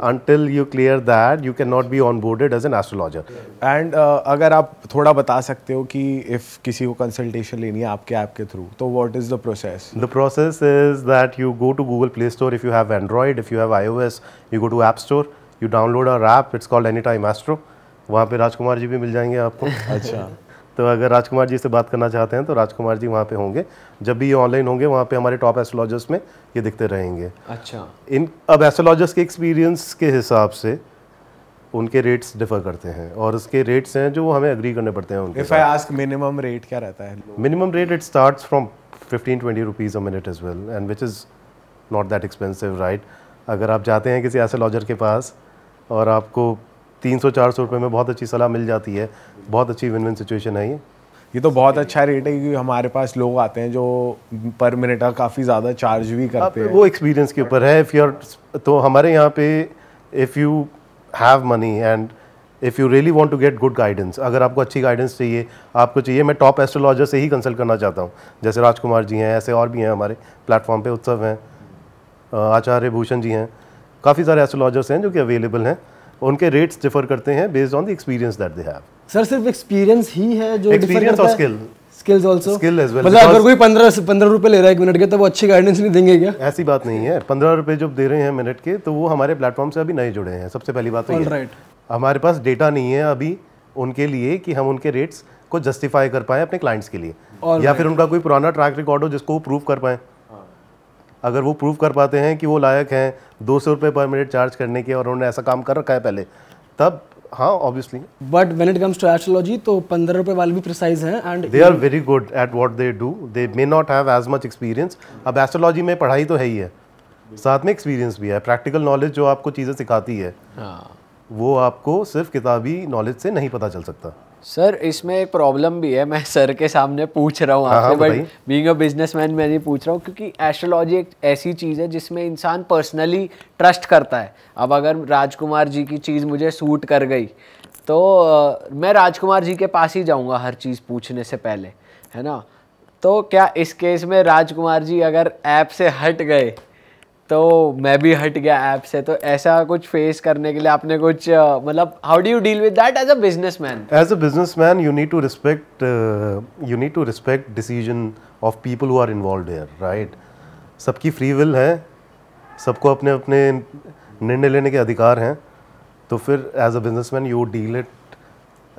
until you clear that you cannot be onboarded as an astrologer and uh, अगर आप थोड़ा बता सकते हो कि if किसी को consultation लेनी है आपके ऐप के through तो what is the process the process is that you go to Google Play Store if you have Android if you have iOS you go to App Store you download our app it's called Anytime Astro वहाँ पे राजकुमार जी भी मिल जाएंगे आपको अच्छा तो अगर राजकुमार जी से बात करना चाहते हैं तो राजकुमार जी वहाँ पे होंगे जब भी ये ऑनलाइन होंगे वहाँ पे हमारे टॉप एस्ट्रोलॉजर्स में ये दिखते रहेंगे अच्छा इन अब एस्ट्रोलॉजर्स के एक्सपीरियंस के हिसाब से उनके रेट्स डिफर करते हैं और उसके रेट्स हैं जो हमें अग्री करने पड़ते हैं उनके if I ask minimum rate क्या रहता है minimum rate it starts from 15 20 rupees a minute is well and which is not that expensive right अगर आप जाते हैं किसी ऐसे लॉजर के पास और आपको 300 400 रुपए में बहुत अच्छी सलाह मिल जाती है बहुत अच्छी विन विन सिचुएशन है ये ये तो बहुत अच्छा रेट है क्योंकि हमारे पास लोग आते हैं जो पर मिनट का काफ़ी ज़्यादा चार्ज भी करते हैं वो एक्सपीरियंस के ऊपर है इफ़ यूर तो हमारे यहाँ पे if you have money and if you really want to get good guidance अगर आपको अच्छी गाइडेंस चाहिए आपको चाहिए मैं टॉप एस्ट्रोलॉजर से ही कंसल्ट करना चाहता हूँ जैसे राजकुमार जी हैं ऐसे और भी हैं हमारे प्लेटफॉर्म पे उत्सव हैं आचार्य भूषण जी हैं काफ़ी सारे एस्ट्रोलॉजर्स हैं जो कि अवेलेबल हैं उनके रेट्स डिफर करते हैं based on the experience that they have sir सिर्फ एक्सपीरियंस ही है जो एक्सपीरियंस और skill skills also skill as well मतलब अगर कोई पंद्रह 15 रुपए ले रहा है एक मिनट के तो वो अच्छी गाइडेंस नहीं देंगे क्या ऐसी बात नहीं है 15 रुपए जो दे रहे हैं मिनट के तो वो हमारे प्लेटफॉर्म से अभी नए जुड़े हैं सबसे पहली बात तो ये ऑलराइट हमारे पास डेटा नहीं है अभी उनके लिए कि हम उनके रेट्स को जस्टिफाई कर पाए अपने क्लाइंट्स के लिए All या right. फिर उनका कोई पुराना ट्रैक रिकॉर्ड हो जिसको वो प्रूव कर पाए अगर वो प्रूव कर पाते हैं कि वो लायक हैं दो सौ रुपये पर मिनट चार्ज करने के और उन्होंने ऐसा काम कर रखा है पहले तब हाँ obviously but when it comes to astrology तो पंद्रह रुपए वाले भी प्रिसाइज हैं and they are very good at what they do they may not have as much experience अब एस्ट्रोलॉजी में पढ़ाई तो है ही है साथ में एक्सपीरियंस भी है प्रैक्टिकल नॉलेज जो आपको चीज़ें सिखाती है हाँ. वो आपको सिर्फ किताबी नॉलेज से नहीं पता चल सकता सर इसमें एक प्रॉब्लम भी है मैं सर के सामने पूछ रहा हूँ हाँ, हाँ, आपसे बट बीइंग अ बिजनेसमैन मैं नहीं पूछ रहा हूँ क्योंकि एस्ट्रोलॉजी एक ऐसी चीज़ है जिसमें इंसान पर्सनली ट्रस्ट करता है अब अगर राजकुमार जी की चीज़ मुझे सूट कर गई तो आ, मैं राजकुमार जी के पास ही जाऊँगा हर चीज़ पूछने से पहले है ना तो क्या इस केस में राजकुमार जी अगर ऐप से हट गए तो मैं भी हट गया ऐप से तो ऐसा कुछ फेस करने के लिए आपने कुछ मतलब how do you deal with that as a man as a man you need to respect you need to respect decision of people who are involve here right सबकी फ्री विल है सबको अपने अपने निर्णय लेने के अधिकार हैं तो फिर as a man you deal it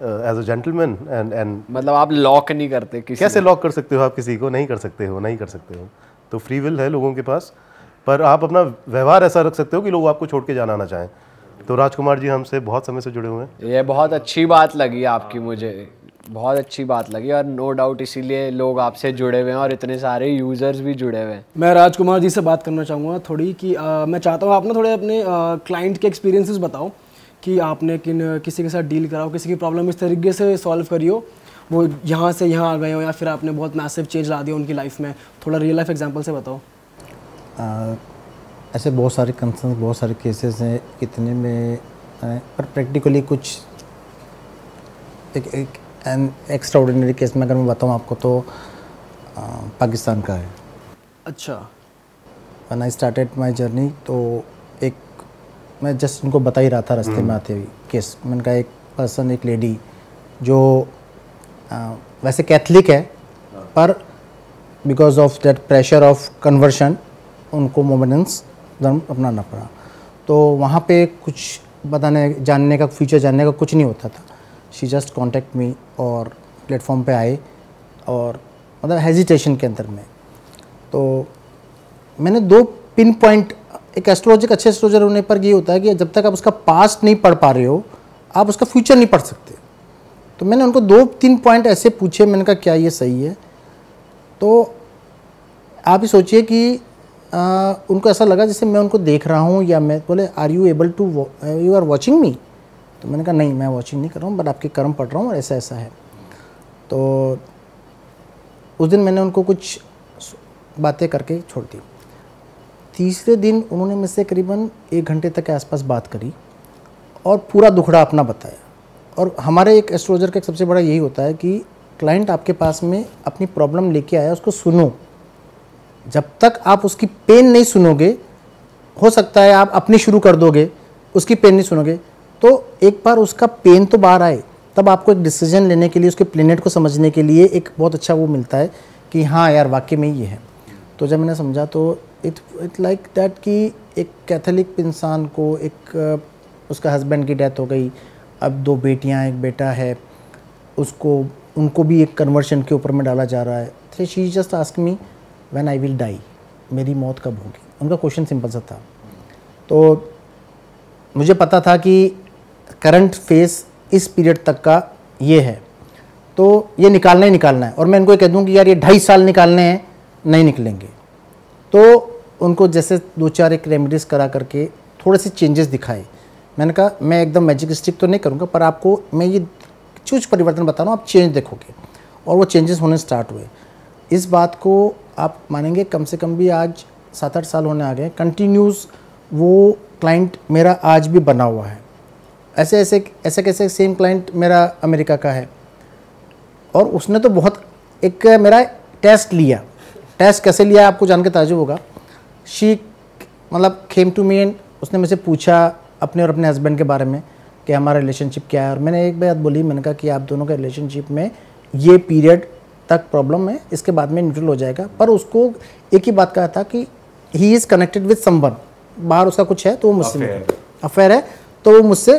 as a gentleman and and मतलब आप लॉक नहीं करते किसी कैसे लॉक कर सकते हो आप किसी को नहीं कर सकते हो नहीं कर सकते हो तो फ्री विल है लोगों के पास पर आप अपना व्यवहार ऐसा रख सकते हो कि लोग आपको छोड़ के जाना ना चाहें तो राजकुमार जी हमसे बहुत समय से जुड़े हुए हैं ये बहुत अच्छी बात लगी आपकी मुझे बहुत अच्छी बात लगी और नो डाउट इसीलिए लोग आपसे जुड़े हुए हैं और इतने सारे यूज़र्स भी जुड़े हुए हैं मैं राजकुमार जी से बात करना चाहूँगा थोड़ी कि आ, मैं चाहता हूँ आप ना थोड़े अपने क्लाइंट के एक्सपीरियंसेस बताओ कि आपने किन किसी के साथ डील कराओ किसी की प्रॉब्लम इस तरीके से सॉल्व करी हो वो यहाँ से यहाँ आ गए हो या फिर आपने बहुत मैसिव चेंज ला दिया उनकी लाइफ में थोड़ा रियल लाइफ एग्जाम्पल से बताओ ऐसे बहुत सारे कंसर्न बहुत सारे केसेस हैं कितने में पर प्रैक्टिकली कुछ एक एक एन केस में अगर मैं बताऊँ आपको तो आ, पाकिस्तान का है अच्छा when I started my journey तो एक मैं जस्ट उनको बता ही रहा था रास्ते में हम्म। आते हुए केस मैंने कहा एक पर्सन एक लेडी जो आ, वैसे कैथलिक है हाँ। पर because of that pressure of conversion उनको धर्म अपनाना पड़ा तो वहाँ पे कुछ बताने जानने का फ्यूचर जानने का कुछ नहीं होता था शी जस्ट कॉन्टेक्ट मी और प्लेटफॉर्म पे आए और मतलब हेजिटेशन के अंदर में तो मैंने दो पिन पॉइंट एक एस्ट्रोलॉजिक अच्छे एस्ट्रोलॉजर होने पर ये होता है कि जब तक आप उसका पास्ट नहीं पढ़ पा रहे हो आप उसका फ्यूचर नहीं पढ़ सकते तो मैंने उनको दो तीन पॉइंट ऐसे पूछे मैंने कहा क्या ये सही है तो आप ही सोचिए कि आ, उनको ऐसा लगा जैसे मैं उनको देख रहा हूँ या मैं बोले are you able to you are watching me तो मैंने कहा नहीं मैं वॉचिंग नहीं कर रहा हूँ बट आपके कर्म पढ़ रहा हूँ और ऐसा ऐसा है तो उस दिन मैंने उनको कुछ बातें करके छोड़ दी तीसरे दिन उन्होंने मुझसे करीबन एक घंटे तक के आसपास बात करी और पूरा दुखड़ा अपना बताया और हमारे एक एस्ट्रोलॉजर का सबसे बड़ा यही होता है कि क्लाइंट आपके पास में अपनी प्रॉब्लम लेके आया उसको सुनो जब तक आप उसकी पेन नहीं सुनोगे हो सकता है आप अपनी शुरू कर दोगे उसकी पेन नहीं सुनोगे तो एक बार उसका पेन तो बाहर आए तब आपको एक डिसीजन लेने के लिए उसके प्लेनेट को समझने के लिए एक बहुत अच्छा वो मिलता है कि हाँ यार वाकई में ये है तो जब मैंने समझा तो इट इट लाइक दैट कि एक कैथोलिक इंसान को एक उसका हस्बैंड की डेथ हो गई अब दो बेटियाँ एक बेटा है उसको उनको भी एक कन्वर्शन के ऊपर में डाला जा रहा है थे she just ask me when I will die मेरी मौत कब होगी उनका क्वेश्चन सिंपल सा था तो मुझे पता था कि करंट फेस इस पीरियड तक का ये है तो ये निकालना ही निकालना है और मैं इनको ये कह दूँ कि यार ये ढाई साल निकालने हैं नहीं निकलेंगे तो उनको जैसे दो चार एक रेमिडीज़ करा करके थोड़े से चेंजेस दिखाए मैंने कहा मैं एकदम मैजिक स्टिक तो नहीं करूँगा पर आपको मैं ये कुछ परिवर्तन बता रहा हूँ आप चेंज देखोगे और वो चेंजेस होने स्टार्ट हुए इस बात को आप मानेंगे कम से कम भी आज सात आठ साल होने आ गए कंटिन्यूस वो क्लाइंट मेरा आज भी बना हुआ है ऐसे ऐसे ऐसे कैसे सेम क्लाइंट मेरा अमेरिका का है और उसने तो बहुत एक मेरा टेस्ट लिया टेस्ट कैसे लिया आपको जान के ताजुब होगा शी मतलब खेम टू मेन उसने मुझसे पूछा अपने और अपने हस्बैंड के बारे में कि हमारा रिलेशनशिप क्या है और मैंने एक बात बोली मैंने कहा कि आप दोनों के रिलेशनशिप में ये पीरियड तक प्रॉब्लम है इसके बाद में न्यूट्रल हो जाएगा पर उसको एक ही बात कहा था कि he is connected with someone बाहर उसका कुछ है तो वो मुझसे अफेयर है तो वो मुझसे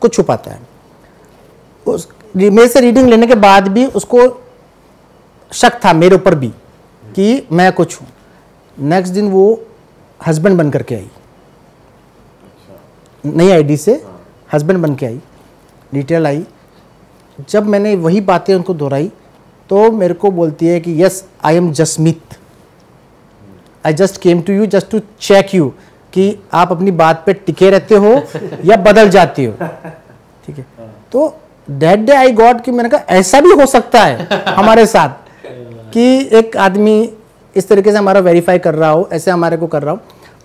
कुछ छुपाता है उस मेरे से रीडिंग लेने के बाद भी उसको शक था मेरे ऊपर भी कि मैं कुछ हूँ नेक्स्ट दिन वो हस्बैंड बन करके आई अच्छा। नई आईडी से हस्बैंड बन के आई डिटेल आई जब मैंने वही बातें उनको दोहराई तो मेरे को बोलती है कि yes I am Jasmeet I just came to you just to check you कि आप अपनी बात पे टिके रहते हो या बदल जाती हो ठीक है तो डेट डे आई गॉड कि मैंने कहा ऐसा भी हो सकता है हमारे साथ कि एक आदमी इस तरीके से हमारा वेरीफाई कर रहा हो ऐसे हमारे को कर रहा हो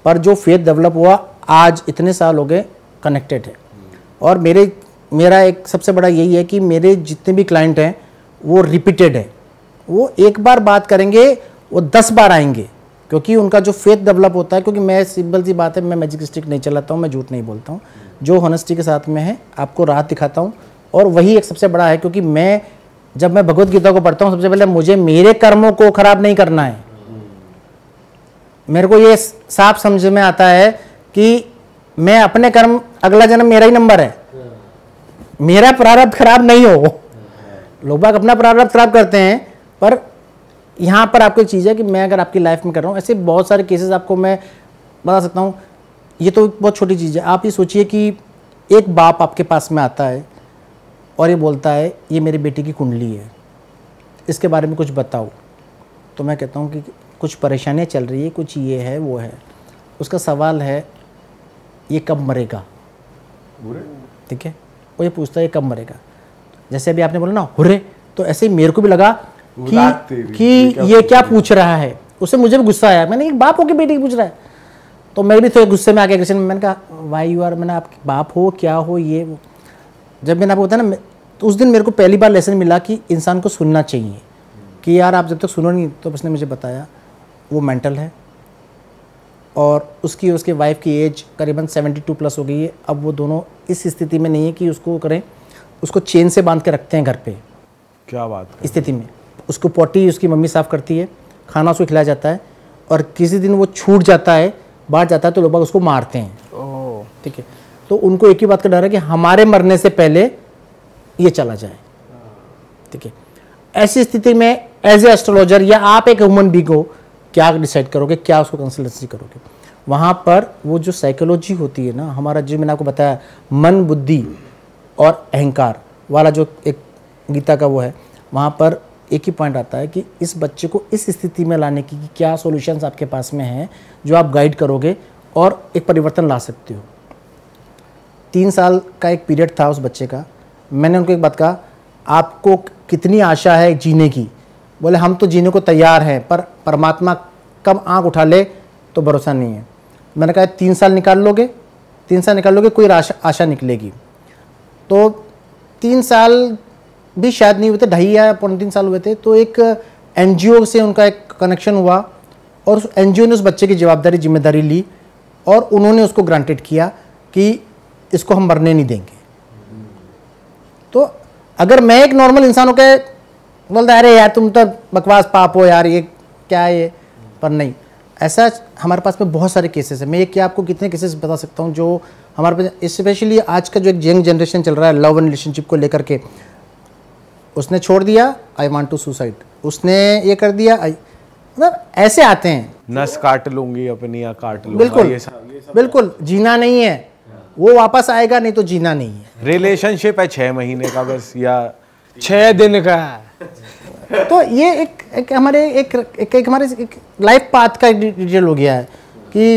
पर जो फेथ डेवलप हुआ आज इतने साल हो गए कनेक्टेड है और मेरे मेरा एक सबसे बड़ा यही है कि मेरे जितने भी क्लाइंट हैं वो रिपीटेड है वो एक बार बात करेंगे वो दस बार आएंगे क्योंकि उनका जो फेथ डेवलप होता है क्योंकि मैं सिंपल सी बात है मैं मैजिक स्टिक नहीं चलाता हूँ मैं झूठ नहीं बोलता हूँ जो हॉनेस्टी के साथ में है आपको राहत दिखाता हूँ और वही एक सबसे बड़ा है क्योंकि मैं जब मैं भगवत गीता को पढ़ता हूँ सबसे पहले मुझे मेरे कर्मों को खराब नहीं करना है मेरे को ये साफ समझ में आता है कि मैं अपने कर्म अगला जन्म मेरा ही नंबर है मेरा प्रारब्ध खराब नहीं हो लोग बाग अपना प्रारब्ध खराब करते हैं पर यहाँ पर आपको एक चीज़ है कि मैं अगर आपकी लाइफ में कर रहा हूँ ऐसे बहुत सारे केसेस आपको मैं बता सकता हूँ ये तो बहुत छोटी चीज़ है आप ये सोचिए कि एक बाप आपके पास में आता है और ये बोलता है ये मेरी बेटी की कुंडली है इसके बारे में कुछ बताओ तो मैं कहता हूँ कि कुछ परेशानियाँ चल रही है कुछ ये है वो है उसका सवाल है ये कब मरेगा ठीक है वो ये पूछता है ये कब मरेगा जैसे अभी आपने बोला ना हुर्रे तो ऐसे ही मेरे को भी लगा कि कि ये क्या पूछ रहा है उससे मुझे भी गुस्सा आया मैंने एक बाप हो के बेटी पूछ रहा है तो मैं भी थोड़े गुस्से में आ गया में मैंने कहा वाई यू आर मैंने आप बाप हो क्या हो ये वो जब मैंने आपको बताया ना तो उस दिन मेरे को पहली बार लेसन मिला कि इंसान को सुनना चाहिए कि यार आप जब तक सुनो नहीं तो उसने मुझे बताया वो मेंटल है और उसकी उसके वाइफ की एज करीबन टू प्लस हो गई है अब वो दोनों इस स्थिति में नहीं है कि उसको करें उसको चेन से बांध के रखते हैं घर पे क्या बात स्थिति में उसको पोटी उसकी मम्मी साफ़ करती है खाना उसको खिलाया जाता है और किसी दिन वो छूट जाता है बाहर जाता है तो लोग उसको मारते हैं ठीक है तो उनको एक ही बात का डर है कि हमारे मरने से पहले ये चला जाए ठीक है ऐसी स्थिति में एज ए एस्ट्रोलॉजर या आप एक ह्यूमन बींग हो क्या डिसाइड करोगे क्या उसको कंसल्टेंसी करोगे वहाँ पर वो जो साइकोलॉजी होती है ना हमारा जो मैंने आपको बताया मन बुद्धि और अहंकार वाला जो एक गीता का वो है वहाँ पर एक ही पॉइंट आता है कि इस बच्चे को इस स्थिति में लाने की कि क्या सॉल्यूशंस आपके पास में हैं जो आप गाइड करोगे और एक परिवर्तन ला सकते हो तीन साल का एक पीरियड था उस बच्चे का मैंने उनको एक बात कहा आपको कितनी आशा है जीने की बोले हम तो जीने को तैयार हैं पर परमात्मा कब आँख उठा ले तो भरोसा नहीं है मैंने कहा तीन साल निकाल लोगे तीन साल निकाल लोगे कोई आशा निकलेगी तो तीन साल भी शायद नहीं हुए थे ढाई या पौने तीन साल हुए थे तो एक एन से उनका एक कनेक्शन हुआ और उस एन ने उस बच्चे की जवाबदारी जिम्मेदारी ली और उन्होंने उसको ग्रांटेड किया कि इसको हम मरने नहीं देंगे तो अगर मैं एक नॉर्मल इंसान हो के बोलता अरे यार तुम तो बकवास पाप हो यार ये क्या है ये पर नहीं ऐसा हमारे पास में बहुत सारे केसेस हैं मैं ये क्या आपको कितने केसेस बता सकता हूँ जो हमारे पास स्पेशली आज का जो एक यंग जनरेशन चल रहा है लव एंड रिलेशनशिप को लेकर के उसने छोड़ दिया आई वॉन्ट टू सुसाइड उसने ये कर दिया मतलब ऐसे आते हैं नस काट लूंगी अपनी या काट लूंगी बिल्कुल ये सब, ये सब बिल्कुल जीना नहीं है वो वापस आएगा नहीं तो जीना नहीं है रिलेशनशिप है छह महीने का बस या छह दिन का तो ये एक, एक हमारे एक, एक, एक हमारे एक लाइफ पाथ का डिटेल हो गया है कि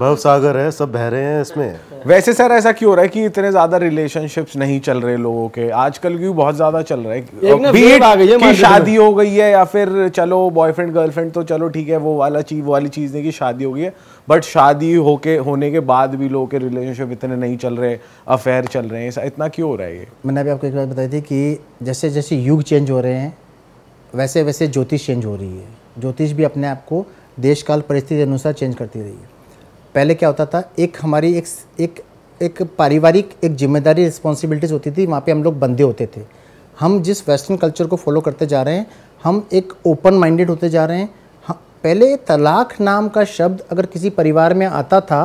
भव सागर है सब बह रहे हैं इसमें वैसे सर ऐसा क्यों हो रहा है कि इतने ज्यादा रिलेशनशिप्स नहीं चल रहे लोगों के आजकल क्यों बहुत ज्यादा चल रहा है शादी हो गई है या फिर चलो बॉयफ्रेंड गर्लफ्रेंड तो चलो ठीक है वो वाला चीज वाली चीज नहीं की शादी हो गई है बट शादी होके होने के बाद भी लोगों के रिलेशनशिप इतने नहीं चल रहे अफेयर चल रहे हैं इतना क्यों हो रहा है ये मैंने अभी आपको एक बात बताई थी कि जैसे जैसे युग चेंज हो रहे हैं वैसे वैसे ज्योतिष चेंज हो रही है ज्योतिष भी अपने आप को देश काल परिस्थिति अनुसार चेंज करती रही है पहले क्या होता था एक हमारी एक एक एक पारिवारिक एक जिम्मेदारी रिस्पॉन्सिबिलिटीज़ होती थी वहाँ पे हम लोग बंदे होते थे हम जिस वेस्टर्न कल्चर को फॉलो करते जा रहे हैं हम एक ओपन माइंडेड होते जा रहे हैं पहले तलाक नाम का शब्द अगर किसी परिवार में आता था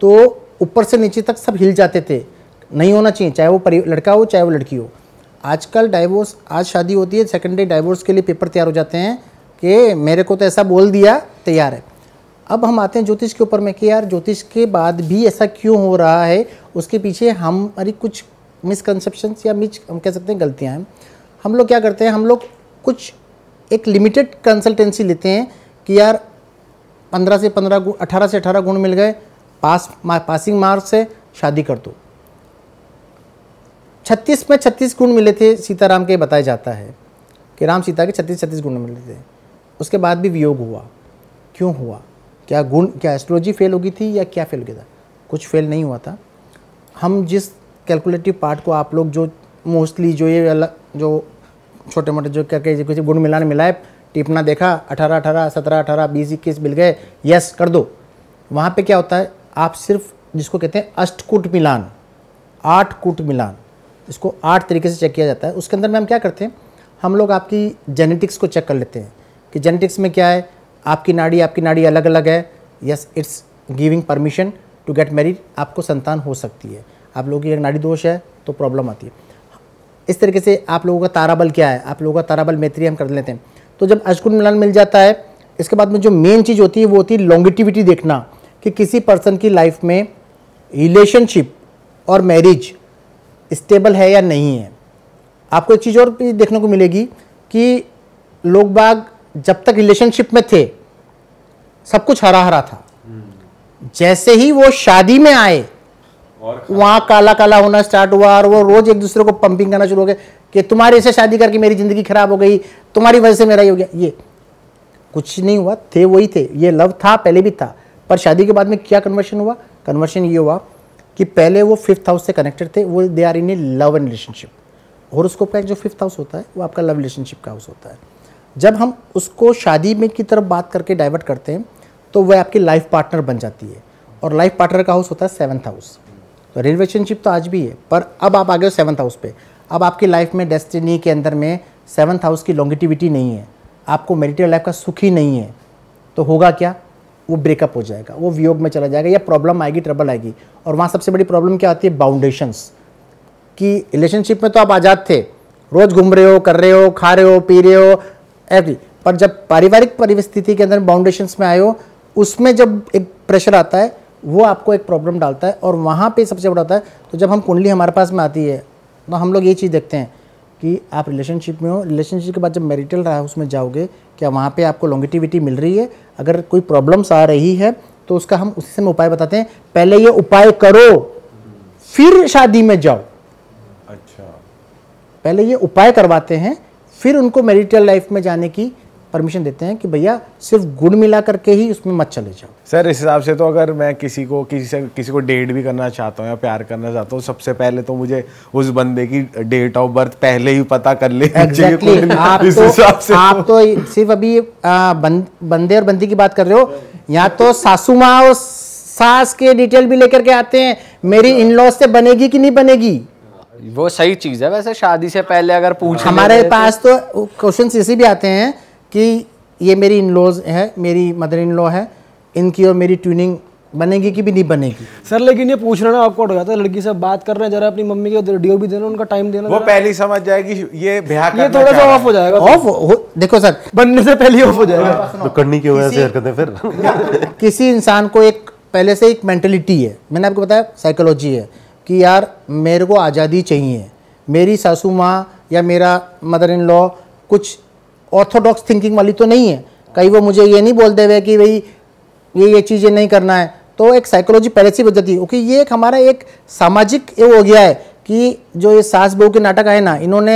तो ऊपर से नीचे तक सब हिल जाते थे नहीं होना चाहिए चाहे वो लड़का हो चाहे वो लड़की हो आजकल डाइवोर्स आज शादी होती है सेकेंड डे डाइवोर्स के लिए पेपर तैयार हो जाते हैं कि मेरे को तो ऐसा बोल दिया तैयार है अब हम आते हैं ज्योतिष के ऊपर में कि यार ज्योतिष के बाद भी ऐसा क्यों हो रहा है उसके पीछे हमारी कुछ मिसकनसेप्शंस या मिच हम कह सकते हैं गलतियाँ हैं हम लोग क्या करते हैं हम लोग कुछ एक लिमिटेड कंसल्टेंसी लेते हैं कि यार पंद्रह से पंद्रह गुण अठारह से अठारह गुण मिल गए पास मा, पासिंग मार्क्स है शादी कर दो छत्तीस में छत्तीस गुण मिले थे सीताराम के बताया जाता है कि राम सीता के छत्तीस छत्तीस गुण मिले थे उसके बाद भी वियोग हुआ क्यों हुआ क्या गुण क्या एस्ट्रोलॉजी फेल हो गई थी या क्या फेल हो गया था कुछ फेल नहीं हुआ था हम जिस कैलकुलेटिव पार्ट को आप लोग जो मोस्टली जो ये अलग जो छोटे मोटे जो क्या कहिए किसी गुण मिलाने मिलाए टिपना देखा अठारह अठारह सत्रह अठारह बीस इक्कीस मिल गए यस कर दो वहाँ पे क्या होता है आप सिर्फ जिसको कहते हैं अष्टकूट मिलान आठ कूट मिलान इसको आठ तरीके से चेक किया जाता है उसके अंदर में हम क्या करते हैं हम लोग आपकी जेनेटिक्स को चेक कर लेते हैं कि जेनेटिक्स में क्या है आपकी नाड़ी आपकी नाड़ी अलग अलग है yes it's giving permission to get married आपको संतान हो सकती है आप लोगों की अगर नाड़ी दोष है तो प्रॉब्लम आती है इस तरीके से आप लोगों का ताराबल क्या है आप लोगों का ताराबल मैत्री हम कर लेते हैं तो जब अजकुन मिलान मिल जाता है इसके बाद में जो मेन चीज़ होती है वो होती है लॉन्गिटिविटी देखना कि किसी पर्सन की लाइफ में रिलेशनशिप और मैरिज स्टेबल है या नहीं है आपको एक चीज़ और भी देखने को मिलेगी कि लोग बाग जब तक रिलेशनशिप में थे सब कुछ हरा हरा था जैसे ही वो शादी में आए वहां काला काला होना स्टार्ट हुआ और वो रोज एक दूसरे को पंपिंग करना शुरू हो गया कि तुम्हारी से शादी करके मेरी जिंदगी खराब हो गई तुम्हारी वजह से मेरा ही हो गया ये कुछ नहीं हुआ थे वही थे ये लव था पहले भी था पर शादी के बाद में क्या कन्वर्शन हुआ कन्वर्शन ये हुआ कि पहले वो फिफ्थ हाउस से कनेक्टेड थे वो they are in a love and relationship और उसको जो फिफ्थ हाउस होता है वो आपका लव रिलेशनशिप का हाउस होता है जब हम उसको शादी में की तरफ बात करके डाइवर्ट करते हैं तो वह आपकी लाइफ पार्टनर बन जाती है और लाइफ पार्टनर का हाउस होता है सेवन्थ हाउस तो रिलेशनशिप तो आज भी है पर अब आप आ गए हो सेवन्थ हाउस पे अब आपकी लाइफ में डेस्टिनी के अंदर में सेवन्थ हाउस की लॉन्गिटिविटी नहीं है आपको मेरिटल लाइफ का सुख ही नहीं है तो होगा क्या वो ब्रेकअप हो जाएगा वो वियोग में चला जाएगा या प्रॉब्लम आएगी ट्रबल आएगी और वहाँ सबसे बड़ी प्रॉब्लम क्या आती है बाउंडेशंस कि रिलेशनशिप में तो आप आज़ाद थे रोज़ घूम रहे हो कर रहे हो खा रहे हो पी रहे हो एग्री पर जब पारिवारिक परिस्थिति के अंदर बाउंडेशंस में आए हो उसमें जब एक प्रेशर आता है वो आपको एक प्रॉब्लम डालता है और वहाँ पे सबसे बड़ा होता है तो जब हम कुंडली हमारे पास में आती है तो हम लोग ये चीज़ देखते हैं कि आप रिलेशनशिप में हो रिलेशनशिप के बाद जब मैरिटल रहा है उसमें जाओगे क्या वहाँ पे आपको लॉन्गिटिविटी मिल रही है अगर कोई प्रॉब्लम्स आ रही है तो उसका हम उसी समय उपाय बताते हैं पहले ये उपाय करो फिर शादी में जाओ अच्छा पहले ये उपाय करवाते हैं फिर उनको मैरिटल लाइफ में जाने की परमिशन देते हैं कि भैया सिर्फ गुड़ मिला करके ही उसमें मत चले जाओ सर इस हिसाब से तो अगर मैं किसी को किसी से किसी को डेट भी करना चाहता हूँ या प्यार करना चाहता हूँ सबसे पहले तो मुझे उस बंदे की डेट ऑफ बर्थ पहले ही पता कर ले exactly. आप तो, आप तो सिर्फ अभी आ, बंद, बंदे और बंदी की बात कर रहे हो या तो सासू माँ और सास के डिटेल भी लेकर के आते हैं मेरी इन लॉज से बनेगी कि नहीं बनेगी वो सही चीज़ है वैसे शादी से पहले अगर हाँ। पूछ हमारे तो- पास तो क्वेश्चन इसी भी आते हैं कि ये मेरी इन लॉज है मेरी मदर इन लॉ है इनकी और मेरी ट्यूनिंग बनेगी कि भी नहीं बनेगी सर लेकिन ये पूछना ना आपको हो जाता है लड़की से बात कर रहे हैं जरा अपनी मम्मी को डीओ भी देना उनका टाइम देना वो पहली समझ जाएगी ये ब्याह ये थोड़ा सा ऑफ हो जाएगा ऑफ देखो सर बनने से पहले ऑफ हो जाएगा तो करनी की वजह से हरकतें फिर किसी इंसान को एक पहले से एक मेंटेलिटी है मैंने आपको बताया साइकोलॉजी है कि यार मेरे को आज़ादी चाहिए मेरी सासू माँ या मेरा मदर इन लॉ कुछ ऑर्थोडॉक्स थिंकिंग वाली तो नहीं है कई वो मुझे ये नहीं बोलते हुए कि भाई ये ये चीज़ें नहीं करना है तो एक साइकोलॉजी पहले से बदलती है क्योंकि ये एक हमारा एक सामाजिक ये हो गया है कि जो ये सास बहू के नाटक आए ना इन्होंने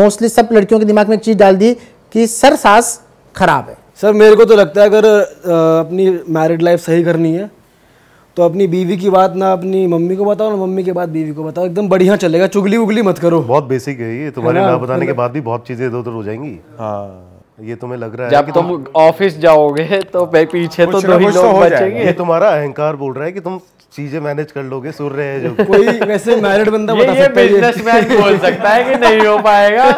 मोस्टली सब लड़कियों के दिमाग में एक चीज़ डाल दी कि सर सास खराब है सर मेरे को तो लगता है अगर अपनी मैरिड लाइफ सही करनी है तो अपनी बीवी की बात ना अपनी मम्मी को बताओ ना मम्मी के बाद बीवी को बताओ एकदम बढ़िया चलेगा चुगली उगली मत करो बहुत बेसिक है ये तुम्हारे ना बताने के मतलब बाद भी बहुत चीजें इधर उधर हो जाएंगी हाँ ये तुम्हें लग रहा है जब तुम ऑफिस जाओगे तो हाँ। पीछे तो दो ही तो लोग बचेंगे ये तुम्हारा अहंकार बोल रहा है कि तुम चीजें मैनेज कर लोगे सुर रहे हैं जो कोई वैसे मैरिड बंदा बता ये, सकता ये बिजनेसमैन बोल सकता है कि नहीं हो पाएगा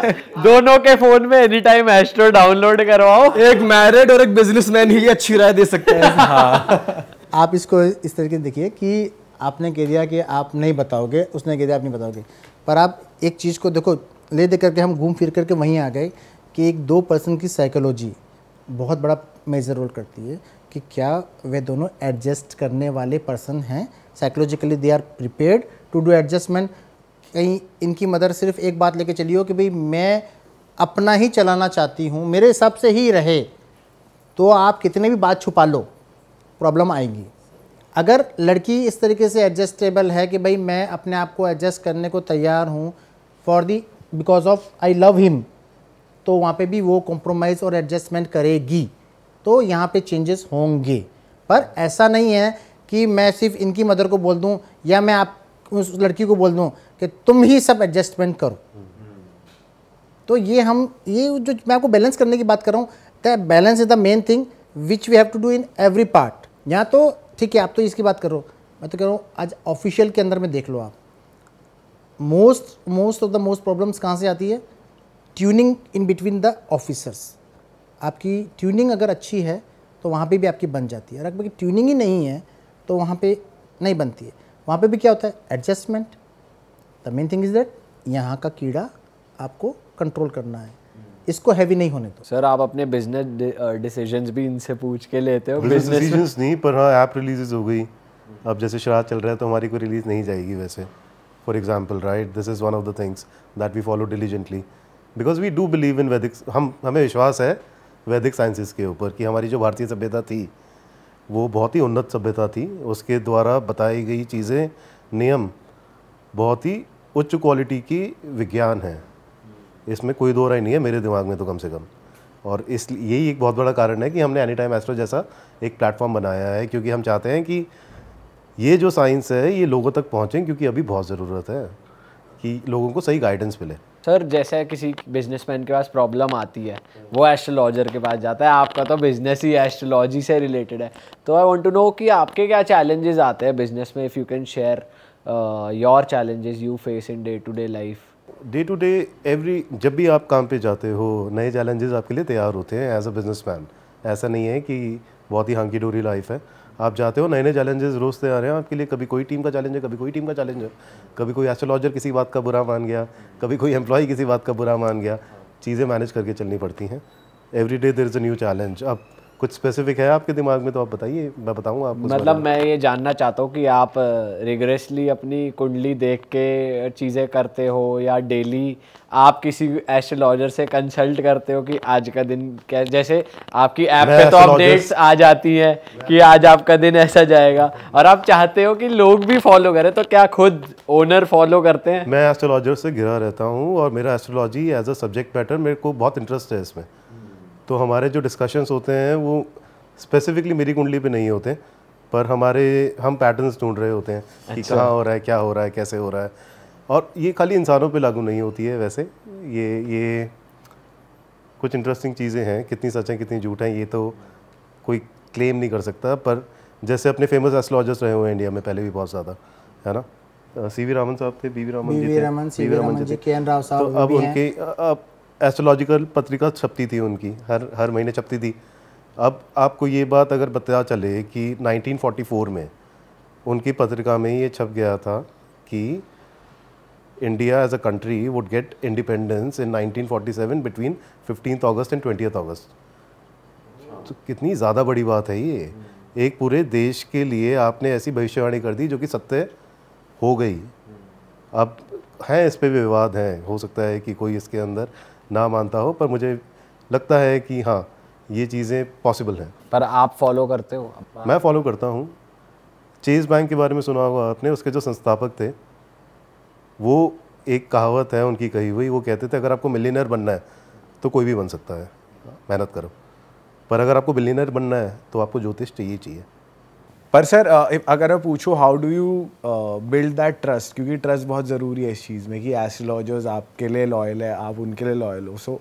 दोनों के फोन में एनी टाइम एस्ट्रो डाउनलोड करवाओ एक मैरिड और एक बिजनेसमैन ही अच्छी राय दे सकते हैं हाँ आप इसको इस तरीके से देखिए कि आपने कह दिया कि आप नहीं बताओगे उसने कह दिया आप नहीं बताओगे पर आप एक चीज़ को देखो ले दे करके हम घूम फिर करके वहीं आ गए कि एक दो पर्सन की साइकोलॉजी बहुत बड़ा मेजर रोल करती है कि क्या वे दोनों एडजस्ट करने वाले पर्सन हैं psychologically they are prepared to do adjustment कहीं इनकी मदर सिर्फ एक बात लेके चली हो कि भाई मैं अपना ही चलाना चाहती हूँ मेरे हिसाब से ही रहे तो आप कितने भी बात छुपा लो प्रॉब्लम आएंगी अगर लड़की इस तरीके से एडजस्टेबल है कि भाई मैं अपने आप को एडजस्ट करने को तैयार हूँ for the because of I love him तो वहाँ पे भी वो कॉम्प्रोमाइज़ और एडजस्टमेंट करेगी तो यहाँ पे चेंजेस होंगे पर ऐसा नहीं है कि मैं सिर्फ इनकी मदर को बोल दूँ या मैं आप उस लड़की को बोल दूँ कि तुम ही सब एडजस्टमेंट करो तो ये हम ये जो मैं आपको बैलेंस करने की बात कर रहा हूँ that balance is the main thing which we have to do in every part या तो ठीक है आप तो इसकी बात करो मैं तो कह रहा हूँ आज ऑफिशियल के अंदर में देख लो आप most most of the most problems कहाँ से आती है tuning in between the officers आपकी ट्यूनिंग अगर अच्छी है तो वहाँ पे भी आपकी बन जाती है और अगर ट्यूनिंग ही नहीं है तो वहाँ पे नहीं बनती है वहाँ पे भी क्या होता है adjustment the main thing is that यहाँ का कीड़ा आपको कंट्रोल करना है इसको हैवी नहीं होने दो सर आप अपने बिजनेस डिसीजंस uh, भी इनसे पूछ के लेते हो बिजनेस डिसीजंस नहीं पर हाँ ऐप रिलीजेज हो गई अब जैसे शराब चल रहा है तो हमारी कोई रिलीज नहीं जाएगी वैसे for example right this is one of the things that we follow diligently because we do believe in Vedic हम हमें विश्वास है वैदिक साइंसिस के ऊपर कि हमारी जो भारतीय सभ्यता थी वो बहुत ही उन्नत सभ्यता थी उसके द्वारा बताई गई चीज़ें नियम बहुत ही उच्च क्वालिटी की विज्ञान है इसमें कोई दो राय नहीं है मेरे दिमाग में तो कम से कम और इस यही एक बहुत बड़ा कारण है कि हमने एनी टाइम एस्ट्रो जैसा एक प्लेटफॉर्म बनाया है क्योंकि हम चाहते हैं कि ये जो साइंस है ये लोगों तक पहुँचें क्योंकि अभी बहुत ज़रूरत है कि लोगों को सही गाइडेंस मिले सर जैसे किसी बिजनेसमैन के पास प्रॉब्लम आती है वो एस्ट्रोलॉजर के पास जाता है आपका तो बिजनेस ही एस्ट्रोलॉजी से रिलेटेड है तो आई वांट टू नो कि आपके क्या चैलेंजेस आते हैं बिजनेस में if you can share your challenges you face in day to day life day to day every जब भी आप काम पे जाते हो नए चैलेंजेस आपके लिए तैयार होते हैं एज अ मैन ऐसा नहीं है कि बहुत ही हंकी डोरी लाइफ है आप जाते हो नए नए चैलेंजेस रोज़ से आ रहे हैं आपके लिए कभी कोई टीम का चैलेंज है कभी कोई टीम का चैलेंज है कभी कोई एस्ट्रोलॉजर किसी बात का बुरा मान गया कभी कोई एम्प्लॉय किसी बात का बुरा मान गया चीज़ें मैनेज करके चलनी पड़ती हैं every day there is a new challenge अब कुछ स्पेसिफिक है आपके दिमाग में तो आप बताइए मैं बताऊंगा आपको मतलब मैं ये जानना चाहता हूँ कि आप रिग्रेसली अपनी कुंडली देख के चीज़ें करते हो या डेली आप किसी एस्ट्रोलॉजर से कंसल्ट करते हो कि आज का दिन क्या जैसे आपकी ऐप पे तो अपडेट्स आ जाती हैं कि आज आपका दिन ऐसा जाएगा और आप चाहते हो कि लोग भी फॉलो करें तो क्या खुद ओनर फॉलो करते हैं मैं एस्ट्रोलॉजर से घिरा रहता हूँ और मेरा astrology as a subject matter मेरे को बहुत इंटरेस्ट है इसमें तो हमारे जो डिस्कशंस होते हैं वो स्पेसिफिकली मेरी कुंडली पे नहीं होते पर हमारे हम पैटर्न्स ढूंढ रहे होते हैं अच्छा। कि कहाँ हो रहा है क्या हो रहा है कैसे हो रहा है और ये खाली इंसानों पे लागू नहीं होती है वैसे ये ये कुछ इंटरेस्टिंग चीज़ें हैं कितनी सच हैं कितनी झूठ हैं ये तो कोई क्लेम नहीं कर सकता पर जैसे अपने फेमस एस्ट्रोलॉजर्स रहे हुए हैं इंडिया में पहले भी बहुत ज़्यादा है ना सी वी रामन साहब थे B V Raman ji V Raman ji K N Rao साहब तो अब उनके अब एस्ट्रोलॉजिकल पत्रिका छपती थी उनकी हर हर महीने छपती थी अब आपको ये बात अगर बता चले कि 1944 में उनकी पत्रिका में ये छप गया था कि India as a country would get independence in 1947 between fifteen August and 20 August तो कितनी ज़्यादा बड़ी बात है ये एक पूरे देश के लिए आपने ऐसी भविष्यवाणी कर दी जो कि सत्य हो गई अब हैं इस पर विवाद हैं हो सकता है कि कोई इसके अंदर ना मानता हो पर मुझे लगता है कि हाँ ये चीज़ें पॉसिबल हैं पर आप फॉलो करते हो मैं फॉलो करता हूँ चेज़ बैंक के बारे में सुना होगा आपने उसके जो संस्थापक थे वो एक कहावत है उनकी कही हुई वो कहते थे अगर आपको मिलीनर बनना है तो कोई भी बन सकता है मेहनत करो पर अगर आपको बिलीनर बनना है तो आपको ज्योतिष चाहिए चाहिए पर सर uh, अगर मैं पूछूँ how do you build that trust क्योंकि ट्रस्ट बहुत ज़रूरी है इस चीज़ में कि एस्ट्रोलॉजर्स आपके लिए लॉयल है आप उनके लिए लॉयल हो सो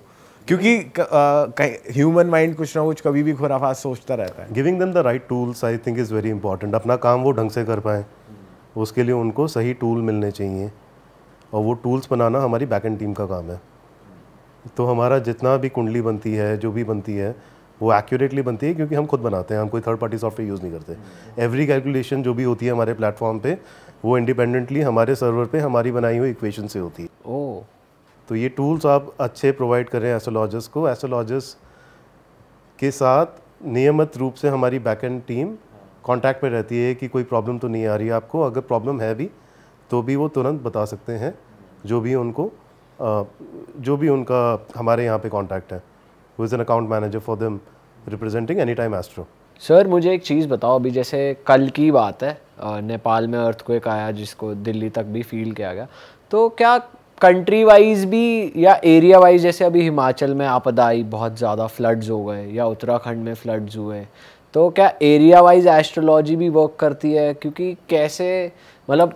क्योंकि uh, ह्यूमन माइंड कुछ ना कुछ कभी भी खुराफा सोचता रहता है giving them the right tools I think is very important अपना काम वो ढंग से कर पाएँ उसके लिए उनको सही टूल मिलने चाहिए और वो टूल्स बनाना हमारी बैक एंड टीम का काम है तो हमारा जितना भी कुंडली बनती है जो भी बनती है वो एक्यूरेटली बनती है क्योंकि हम खुद बनाते हैं हम कोई थर्ड पार्टी सॉफ्टवेयर यूज़ नहीं करते एवरी कैलकुलेशन जो भी होती है हमारे प्लेटफॉर्म पे वो इंडिपेंडेंटली हमारे सर्वर पे हमारी बनाई हुई इक्वेशन से होती है ओ oh. तो ये टूल्स आप अच्छे प्रोवाइड कर रहे हैं को एसोलॉजिस्ट के साथ नियमित रूप से हमारी बैकेंड टीम कॉन्टैक्ट में रहती है कि कोई प्रॉब्लम तो नहीं आ रही है आपको अगर प्रॉब्लम है भी तो भी वो तुरंत बता सकते हैं जो भी उनको जो भी उनका हमारे यहाँ पे कांटेक्ट है वो is an account manager for them representing any time astro sir मुझे एक चीज़ बताओ अभी जैसे कल की बात है नेपाल में अर्थक्वेक आया जिसको दिल्ली तक भी फील किया गया तो क्या कंट्री वाइज भी या एरिया वाइज जैसे अभी हिमाचल में आपदा आई बहुत ज़्यादा फ्लड्स हो गए या उत्तराखंड में फ्लड्स हुए तो क्या एरिया वाइज एस्ट्रोलॉजी भी वर्क करती है क्योंकि कैसे मतलब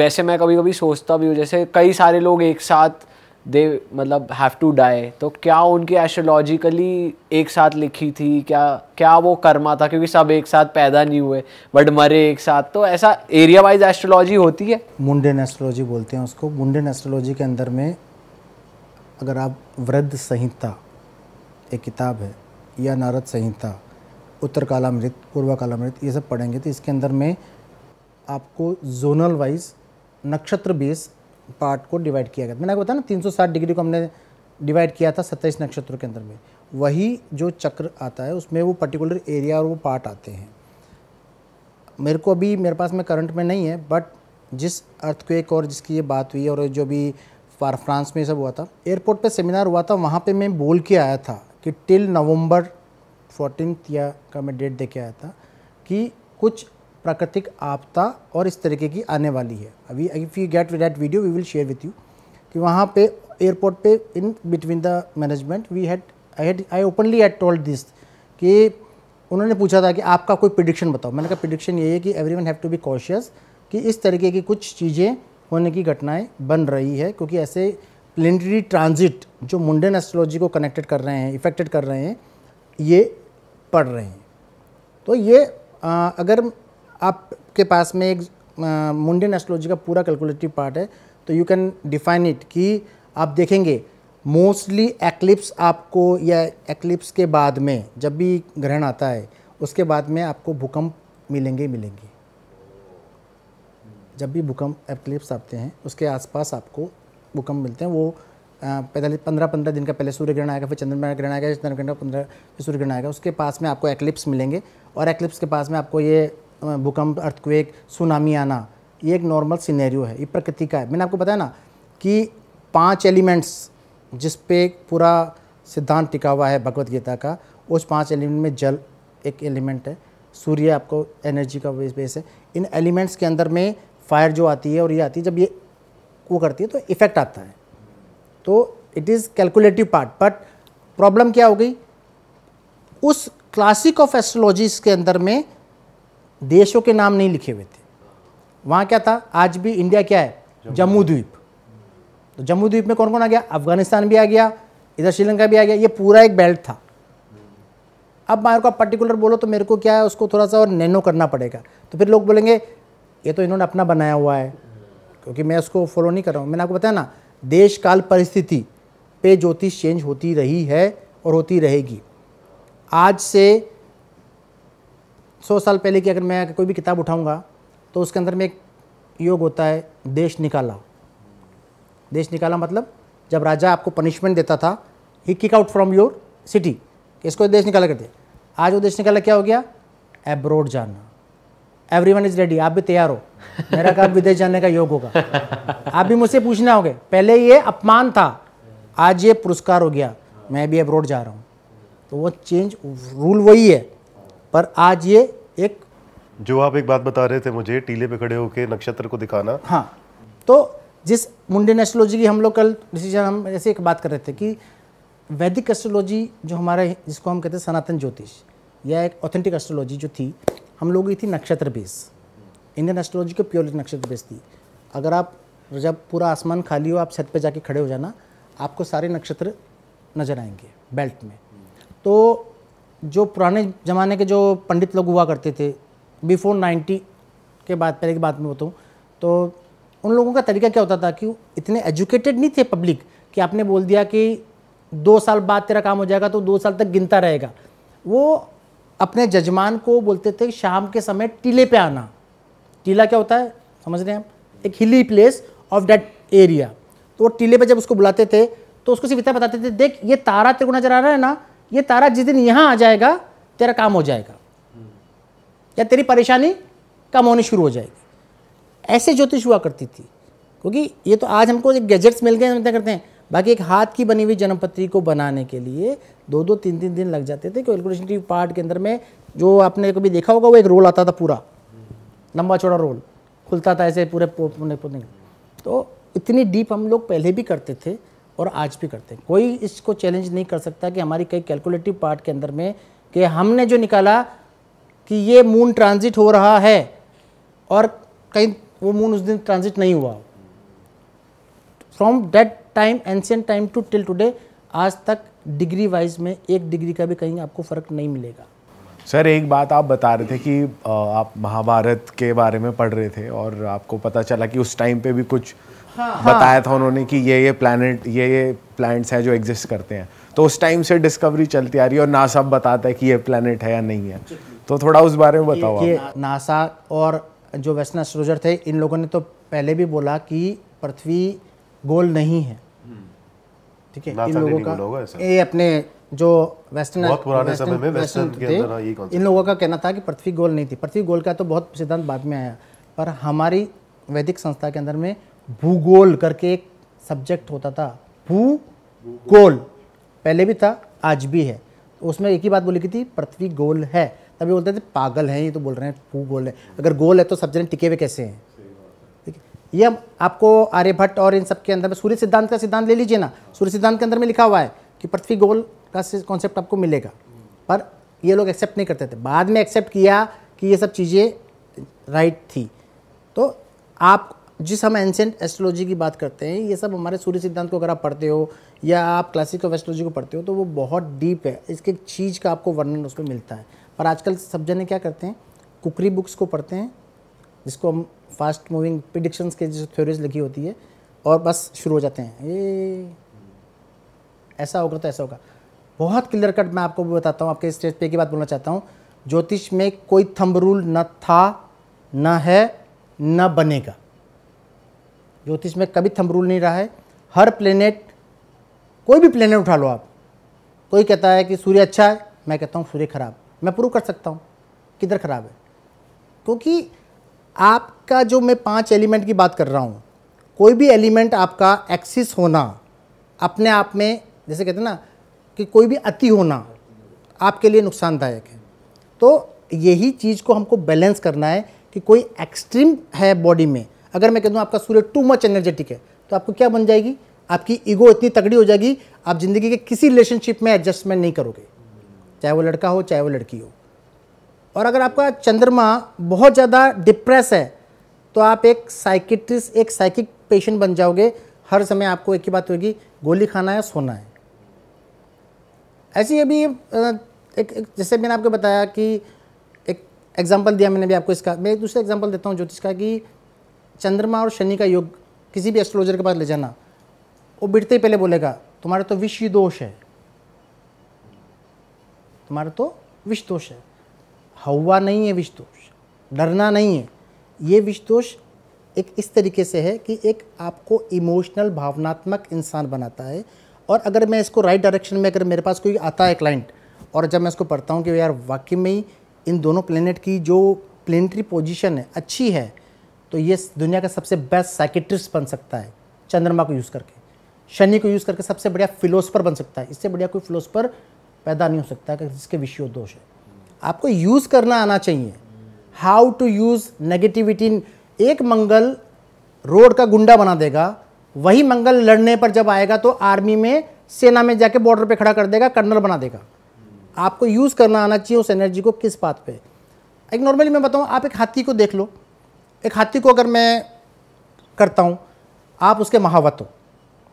वैसे मैं कभी कभी सोचता भी हूँ जैसे कई सारे लोग एक साथ दे मतलब हैव टू डाई तो क्या उनकी एस्ट्रोलॉजिकली एक साथ लिखी थी क्या क्या वो कर्मा था क्योंकि सब एक साथ पैदा नहीं हुए बट मरे एक साथ तो ऐसा एरिया वाइज एस्ट्रोलॉजी होती है मुंडेन एस्ट्रोलॉजी बोलते हैं उसको मुंडेन एस्ट्रोलॉजी के अंदर में अगर आप वृद्ध संहिता एक किताब है या नारद संहिता उत्तर कालामृत पूर्वा कालामृत ये सब पढ़ेंगे तो इसके अंदर में आपको जोनल वाइज नक्षत्र बेस पार्ट को डिवाइड किया गया मैंने आपको बताया ना 360 डिग्री को हमने डिवाइड किया था सत्ताईस नक्षत्रों के अंदर में वही जो चक्र आता है उसमें वो पर्टिकुलर एरिया और वो पार्ट आते हैं मेरे को अभी मेरे पास में करंट में नहीं है बट जिस अर्थक्वेक और जिसकी ये बात हुई और जो भी फार फ्रांस में सब हुआ था एयरपोर्ट पे सेमिनार हुआ था वहाँ पे मैं बोल के आया था कि टिल नवंबर फोर्टीन या का मैं डेट दे के आया था कि कुछ प्राकृतिक आपदा और इस तरीके की आने वाली है अभी if you get that video we will share with you कि वहाँ पे एयरपोर्ट पे in between the management we had I had I openly had told this कि उन्होंने पूछा था कि आपका कोई प्रिडिक्शन बताओ मैंने कहा प्रिडिक्शन ये है कि everyone have to be cautious कि इस तरीके की कुछ चीज़ें होने की घटनाएं बन रही है क्योंकि ऐसे प्लेनेटरी ट्रांजिट जो मुंडन एस्ट्रोलॉजी को कनेक्टेड कर रहे हैं इफेक्टेड कर रहे हैं ये पढ़ रहे हैं तो ये आ, अगर आपके पास में एक मुंडन एस्ट्रोलॉजी का पूरा कैलकुलेटिव पार्ट है तो यू कैन डिफाइन इट कि आप देखेंगे मोस्टली एक्लिप्स आपको या एक्लिप्स के बाद में जब भी ग्रहण आता है उसके बाद में आपको भूकंप मिलेंगे मिलेंगे जब भी भूकंप एक्लिप्स आते हैं उसके आसपास आपको भूकंप मिलते हैं वो पैंतालीस पंद्रह पंद्रह दिन का पहले सूर्य ग्रहण आएगा फिर चंद्रमा ग्रहण आएगा चंद्रमा ग्रहण पंद्रह फिर सूर्य ग्रहण आएगा उसके पास में आपको एक्लिप्स मिलेंगे और एक्लिप्स के पास में आपको ये भूकंप अर्थक्वेक सुनामी आना ये एक नॉर्मल सिनेरियो है ये प्रकृति का है मैंने आपको बताया ना कि पांच एलिमेंट्स जिस पे पूरा सिद्धांत टिका हुआ है भगवत गीता का उस पांच एलिमेंट में जल एक एलिमेंट है सूर्य आपको एनर्जी का बेस है इन एलिमेंट्स के अंदर में फायर जो आती है और ये आती है जब ये वो करती है तो इफेक्ट आता है तो it is calculative part but problem क्या हो गई उस क्लासिक ऑफ एस्ट्रोलॉजीज के अंदर में देशों के नाम नहीं लिखे हुए थे वहाँ क्या था आज भी इंडिया क्या है जम्मू द्वीप तो जम्मू द्वीप में कौन कौन आ गया अफगानिस्तान भी आ गया इधर श्रीलंका भी आ गया ये पूरा एक बेल्ट था अब मेरे को आप पर्टिकुलर बोलो तो मेरे को क्या है उसको थोड़ा सा और नैनो करना पड़ेगा तो फिर लोग बोलेंगे ये तो इन्होंने अपना बनाया हुआ है क्योंकि मैं उसको फॉलो नहीं कर रहा हूँ मैंने आपको बताया ना देश काल परिस्थिति पे ज्योतिष चेंज होती रही है और होती रहेगी आज से सौ साल पहले की अगर मैं कोई भी किताब उठाऊंगा तो उसके अंदर में एक योग होता है देश निकाला देश निकाला मतलब जब राजा आपको पनिशमेंट देता था ही kick out from your city इसको देश निकाला करते आज वो देश निकाला क्या हो गया एब्रोड जाना एवरी वन इज़ रेडी आप भी तैयार हो मेरा कहा विदेश जाने का योग होगा आप भी मुझसे पूछना होगा पहले ये अपमान था आज ये पुरस्कार हो गया मैं भी अब्रोड जा रहा हूँ तो वो चेंज रूल वही है पर आज ये एक जो आप एक बात बता रहे थे मुझे टीले पे खड़े होकर नक्षत्र को दिखाना हाँ तो जिस मुंडे एस्ट्रोलॉजी की हम लोग कल डिसीजन हम ऐसे एक बात कर रहे थे कि वैदिक एस्ट्रोलॉजी जो हमारे जिसको हम कहते हैं सनातन ज्योतिष या एक ऑथेंटिक एस्ट्रोलॉजी जो थी हम लोगों की थी नक्षत्र बेस इंडियन एस्ट्रोलॉजी के प्योरली नक्षत्र बेस थी अगर आप जब पूरा आसमान खाली हो आप छत पे जाके खड़े हो जाना आपको सारे नक्षत्र नज़र आएंगे बेल्ट में तो जो पुराने ज़माने के जो पंडित लोग हुआ करते थे बिफोर नाइन्टी के बाद पहले की बात में बताऊँ तो उन लोगों का तरीका क्या होता था कि इतने एजुकेटेड नहीं थे पब्लिक कि आपने बोल दिया कि दो साल बाद तेरा काम हो जाएगा तो दो साल तक गिनता रहेगा वो अपने जजमान को बोलते थे शाम के समय टीले पे आना टीला क्या होता है समझ रहे हैं आप एक हिली प्लेस ऑफ डेट एरिया तो वो टीले पे जब उसको बुलाते थे तो उसको सिर्फ इतना बताते थे देख ये तारा तेरे को नजर आ रहा है ना ये तारा जिस दिन यहाँ आ जाएगा तेरा काम हो जाएगा या तेरी परेशानी कम होनी शुरू हो जाएगी ऐसे ज्योतिष हुआ करती थी क्योंकि ये तो आज हमको गैजेट्स मिल गए हम क्या करते हैं बाकी एक हाथ की बनी हुई जन्मपत्री को बनाने के लिए दो दो तीन तीन दिन लग जाते थे कैलकुलेशन की पार्ट के अंदर में जो आपने कभी देखा होगा वो एक रोल आता था पूरा लंबा चौड़ा रोल खुलता था ऐसे पूरे पोने पोने तो इतनी डीप हम लोग पहले भी करते थे और आज भी करते हैं कोई इसको चैलेंज नहीं कर सकता कि हमारी कई कैलकुलेटिव पार्ट के अंदर में कि हमने जो निकाला कि ये मून ट्रांजिट हो रहा है और कहीं वो मून उस दिन ट्रांजिट नहीं हुआ from that time ancient time to till today आज तक डिग्री वाइज में एक डिग्री का भी कहीं आपको फ़र्क नहीं मिलेगा सर एक बात आप बता रहे थे कि आप महाभारत के बारे में पढ़ रहे थे और आपको पता चला कि उस टाइम पे भी कुछ हाँ, बताया था उन्होंने कि ये ये प्लानट ये ये प्लैनेट्स हैं जो एग्जिस्ट करते हैं तो उस टाइम से डिस्कवरी चलती आ रही है और नासा बताता है कि ये प्लानट है या नहीं है तो थोड़ा उस बारे में बताओ ये नासा और जो वेस्टर्न एस्ट्रोजर थे इन लोगों ने तो पहले भी बोला कि पृथ्वी गोल नहीं है ठीक है इन लोगों का ये अपने जो वेस्टर्न बहुत पुराने समय में वेस्टर्न के अंदर हाँ, इन लोगों का कहना था कि पृथ्वी गोल नहीं थी पृथ्वी गोल का तो बहुत सिद्धांत बाद में आया पर हमारी वैदिक संस्था के अंदर में भूगोल करके एक सब्जेक्ट होता था भूगोल पहले भी था आज भी है तो उसमें एक ही बात बोली की थी पृथ्वी गोल है तभी बोलते थे पागल हैं ये तो बोल रहे हैं भूगोल है अगर गोल है तो सब्जेक्ट टिके हुए कैसे हैं ठीक है ये आपको आर्यभट्ट और इन सब के अंदर में सूर्य सिद्धांत का सिद्धांत ले लीजिए ना सूर्य सिद्धांत के अंदर में लिखा हुआ है कि पृथ्वी गोल का कॉन्सेप्ट आपको मिलेगा पर ये लोग एक्सेप्ट नहीं करते थे बाद में एक्सेप्ट किया कि ये सब चीज़ें राइट थी तो आप जिस हम एंशेंट एस्ट्रोलॉजी की बात करते हैं ये सब हमारे सूर्य सिद्धांत को अगर आप पढ़ते हो या आप क्लासिक ऑफ एस्ट्रोलॉजी को पढ़ते हो तो वो बहुत डीप है इसके चीज़ का आपको वर्णन उसमें मिलता है पर आजकल सब जने क्या करते हैं कुकरी बुक्स को पढ़ते हैं जिसको हम फास्ट मूविंग प्रिडिक्शंस के जो थ्योरीज लिखी होती है और बस शुरू हो जाते हैं ये ऐसा होगा तो ऐसा होगा बहुत क्लियर कट मैं आपको भी बताता हूँ आपके स्टेज पे की बात बोलना चाहता हूँ ज्योतिष में कोई थंब रूल न था न है न बनेगा ज्योतिष में कभी थम रूल नहीं रहा है हर प्लेनेट कोई भी प्लेनेट उठा लो आप कोई कहता है कि सूर्य अच्छा है मैं कहता हूँ सूर्य खराब मैं प्रूव कर सकता हूँ किधर खराब है क्योंकि आपका जो मैं पांच एलिमेंट की बात कर रहा हूँ कोई भी एलिमेंट आपका एक्सिस होना अपने आप में जैसे कहते हैं ना कि कोई भी अति होना आपके लिए नुकसानदायक है तो यही चीज़ को हमको बैलेंस करना है कि कोई एक्सट्रीम है बॉडी में अगर मैं कह दूँ आपका सूर्य टू मच एनर्जेटिक है तो आपको क्या बन जाएगी आपकी ईगो इतनी तगड़ी हो जाएगी आप ज़िंदगी के किसी रिलेशनशिप में एडजस्टमेंट नहीं करोगे चाहे वो लड़का हो चाहे वो लड़की हो और अगर आपका चंद्रमा बहुत ज़्यादा डिप्रेस है तो आप एक साइकिट्रिस्ट एक साइकिक पेशेंट बन जाओगे हर समय आपको एक ही बात होगी गोली खाना है सोना है ऐसी अभी एक, एक जैसे मैंने आपको बताया कि एक एग्जांपल दिया मैंने भी आपको इसका मैं एक दूसरा एग्जांपल देता हूँ ज्योतिष का कि चंद्रमा और शनि का योग किसी भी एस्ट्रोलॉजर के पास ले जाना वो बिटते ही पहले बोलेगा तुम्हारा तो विष दोष है तुम्हारा तो विष दोष है हवा नहीं है विष दोष डरना नहीं है ये विष दोष एक इस तरीके से है कि एक आपको इमोशनल भावनात्मक इंसान बनाता है और अगर मैं इसको राइट डायरेक्शन में अगर मेरे पास कोई आता है क्लाइंट और जब मैं इसको पढ़ता हूँ कि यार वाकई में ही इन दोनों प्लेनेट की जो प्लेनेटरी पोजीशन है अच्छी है तो ये दुनिया का सबसे बेस्ट साइकेट्रिस्ट बन सकता है चंद्रमा को यूज़ करके शनि को यूज़ करके सबसे बढ़िया फिलोसफर बन सकता है इससे बढ़िया कोई फिलोसफर पैदा नहीं हो सकता है जिसके विषय दोष है आपको यूज़ करना आना चाहिए how to use negativity in एक मंगल रोड का गुंडा बना देगा वही मंगल लड़ने पर जब आएगा तो आर्मी में सेना में जाके बॉर्डर पे खड़ा कर देगा कर्नल बना देगा आपको यूज़ करना आना चाहिए उस एनर्जी को किस बात पे एक नॉर्मली मैं बताऊँ आप एक हाथी को देख लो एक हाथी को अगर मैं करता हूँ आप उसके महावत हो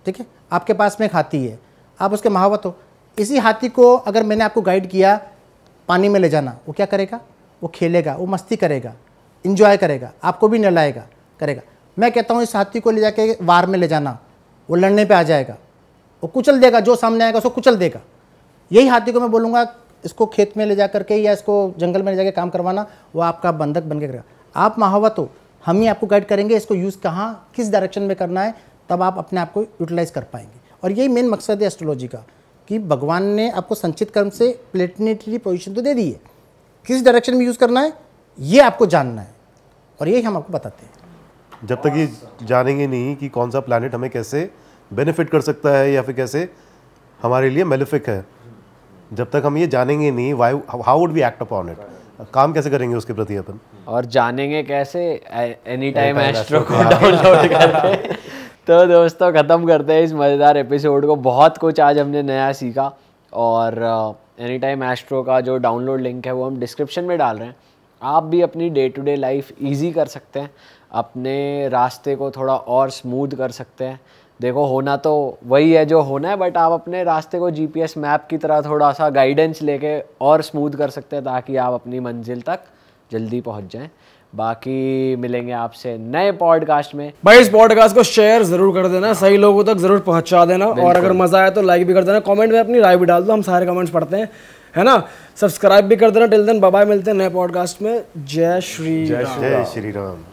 ठीक है आपके पास में एक हाथी है आप उसके महावत हो इसी हाथी को अगर मैंने आपको गाइड किया पानी में ले जाना वो क्या करेगा वो खेलेगा वो मस्ती करेगा इन्जॉय करेगा आपको भी नहलाएगा करेगा मैं कहता हूँ इस हाथी को ले जाके वार में ले जाना वो लड़ने पे आ जाएगा वो कुचल देगा जो सामने आएगा उसको कुचल देगा यही हाथी को मैं बोलूँगा इसको खेत में ले जा करके या इसको जंगल में ले जाके काम करवाना वो आपका बंधक बन के करेगा आप महावत हो तो हम ही आपको गाइड करेंगे इसको यूज़ कहाँ किस डायरेक्शन में करना है तब आप अपने आप को यूटिलाइज़ कर पाएंगे और यही मेन मकसद है एस्ट्रोलॉजी का कि भगवान ने आपको संचित कर्म से प्लेटनेटरी पोजिशन तो दे दी है किस डायरेक्शन में यूज़ करना है ये आपको जानना है और यही हम आपको बताते हैं जब तक ये जानेंगे नहीं कि कौन सा प्लानट हमें कैसे बेनिफिट कर सकता है या फिर कैसे हमारे लिए मेलिफिक है जब तक हम ये जानेंगे नहीं why how would we act upon it काम कैसे करेंगे उसके प्रति अपन और जानेंगे कैसे एनी टाइम एस्ट्रो को डाउनलोड करके तो दोस्तों ख़त्म करते हैं इस मज़ेदार एपिसोड को बहुत कुछ आज हमने नया सीखा और एनी टाइम एस्ट्रो का जो डाउनलोड लिंक है वो हम डिस्क्रिप्शन में डाल रहे हैं आप भी अपनी day to day life easy कर सकते हैं अपने रास्ते को थोड़ा और स्मूथ कर सकते हैं देखो होना तो वही है जो होना है बट आप अपने रास्ते को जीपीएस मैप की तरह थोड़ा सा गाइडेंस लेके और स्मूथ कर सकते हैं ताकि आप अपनी मंजिल तक जल्दी पहुंच जाएं बाकी मिलेंगे आपसे नए पॉडकास्ट में भाई इस पॉडकास्ट को शेयर जरूर कर देना हाँ। सही लोगों तक जरूर पहुंचा देना और अगर मजा आया तो लाइक भी कर देना कमेंट में अपनी राय भी डाल दो हम सारे कमेंट्स पढ़ते हैं है ना सब्सक्राइब भी कर देना टिल देन बाय मिलते हैं नए पॉडकास्ट में जय श्री जय श्री राम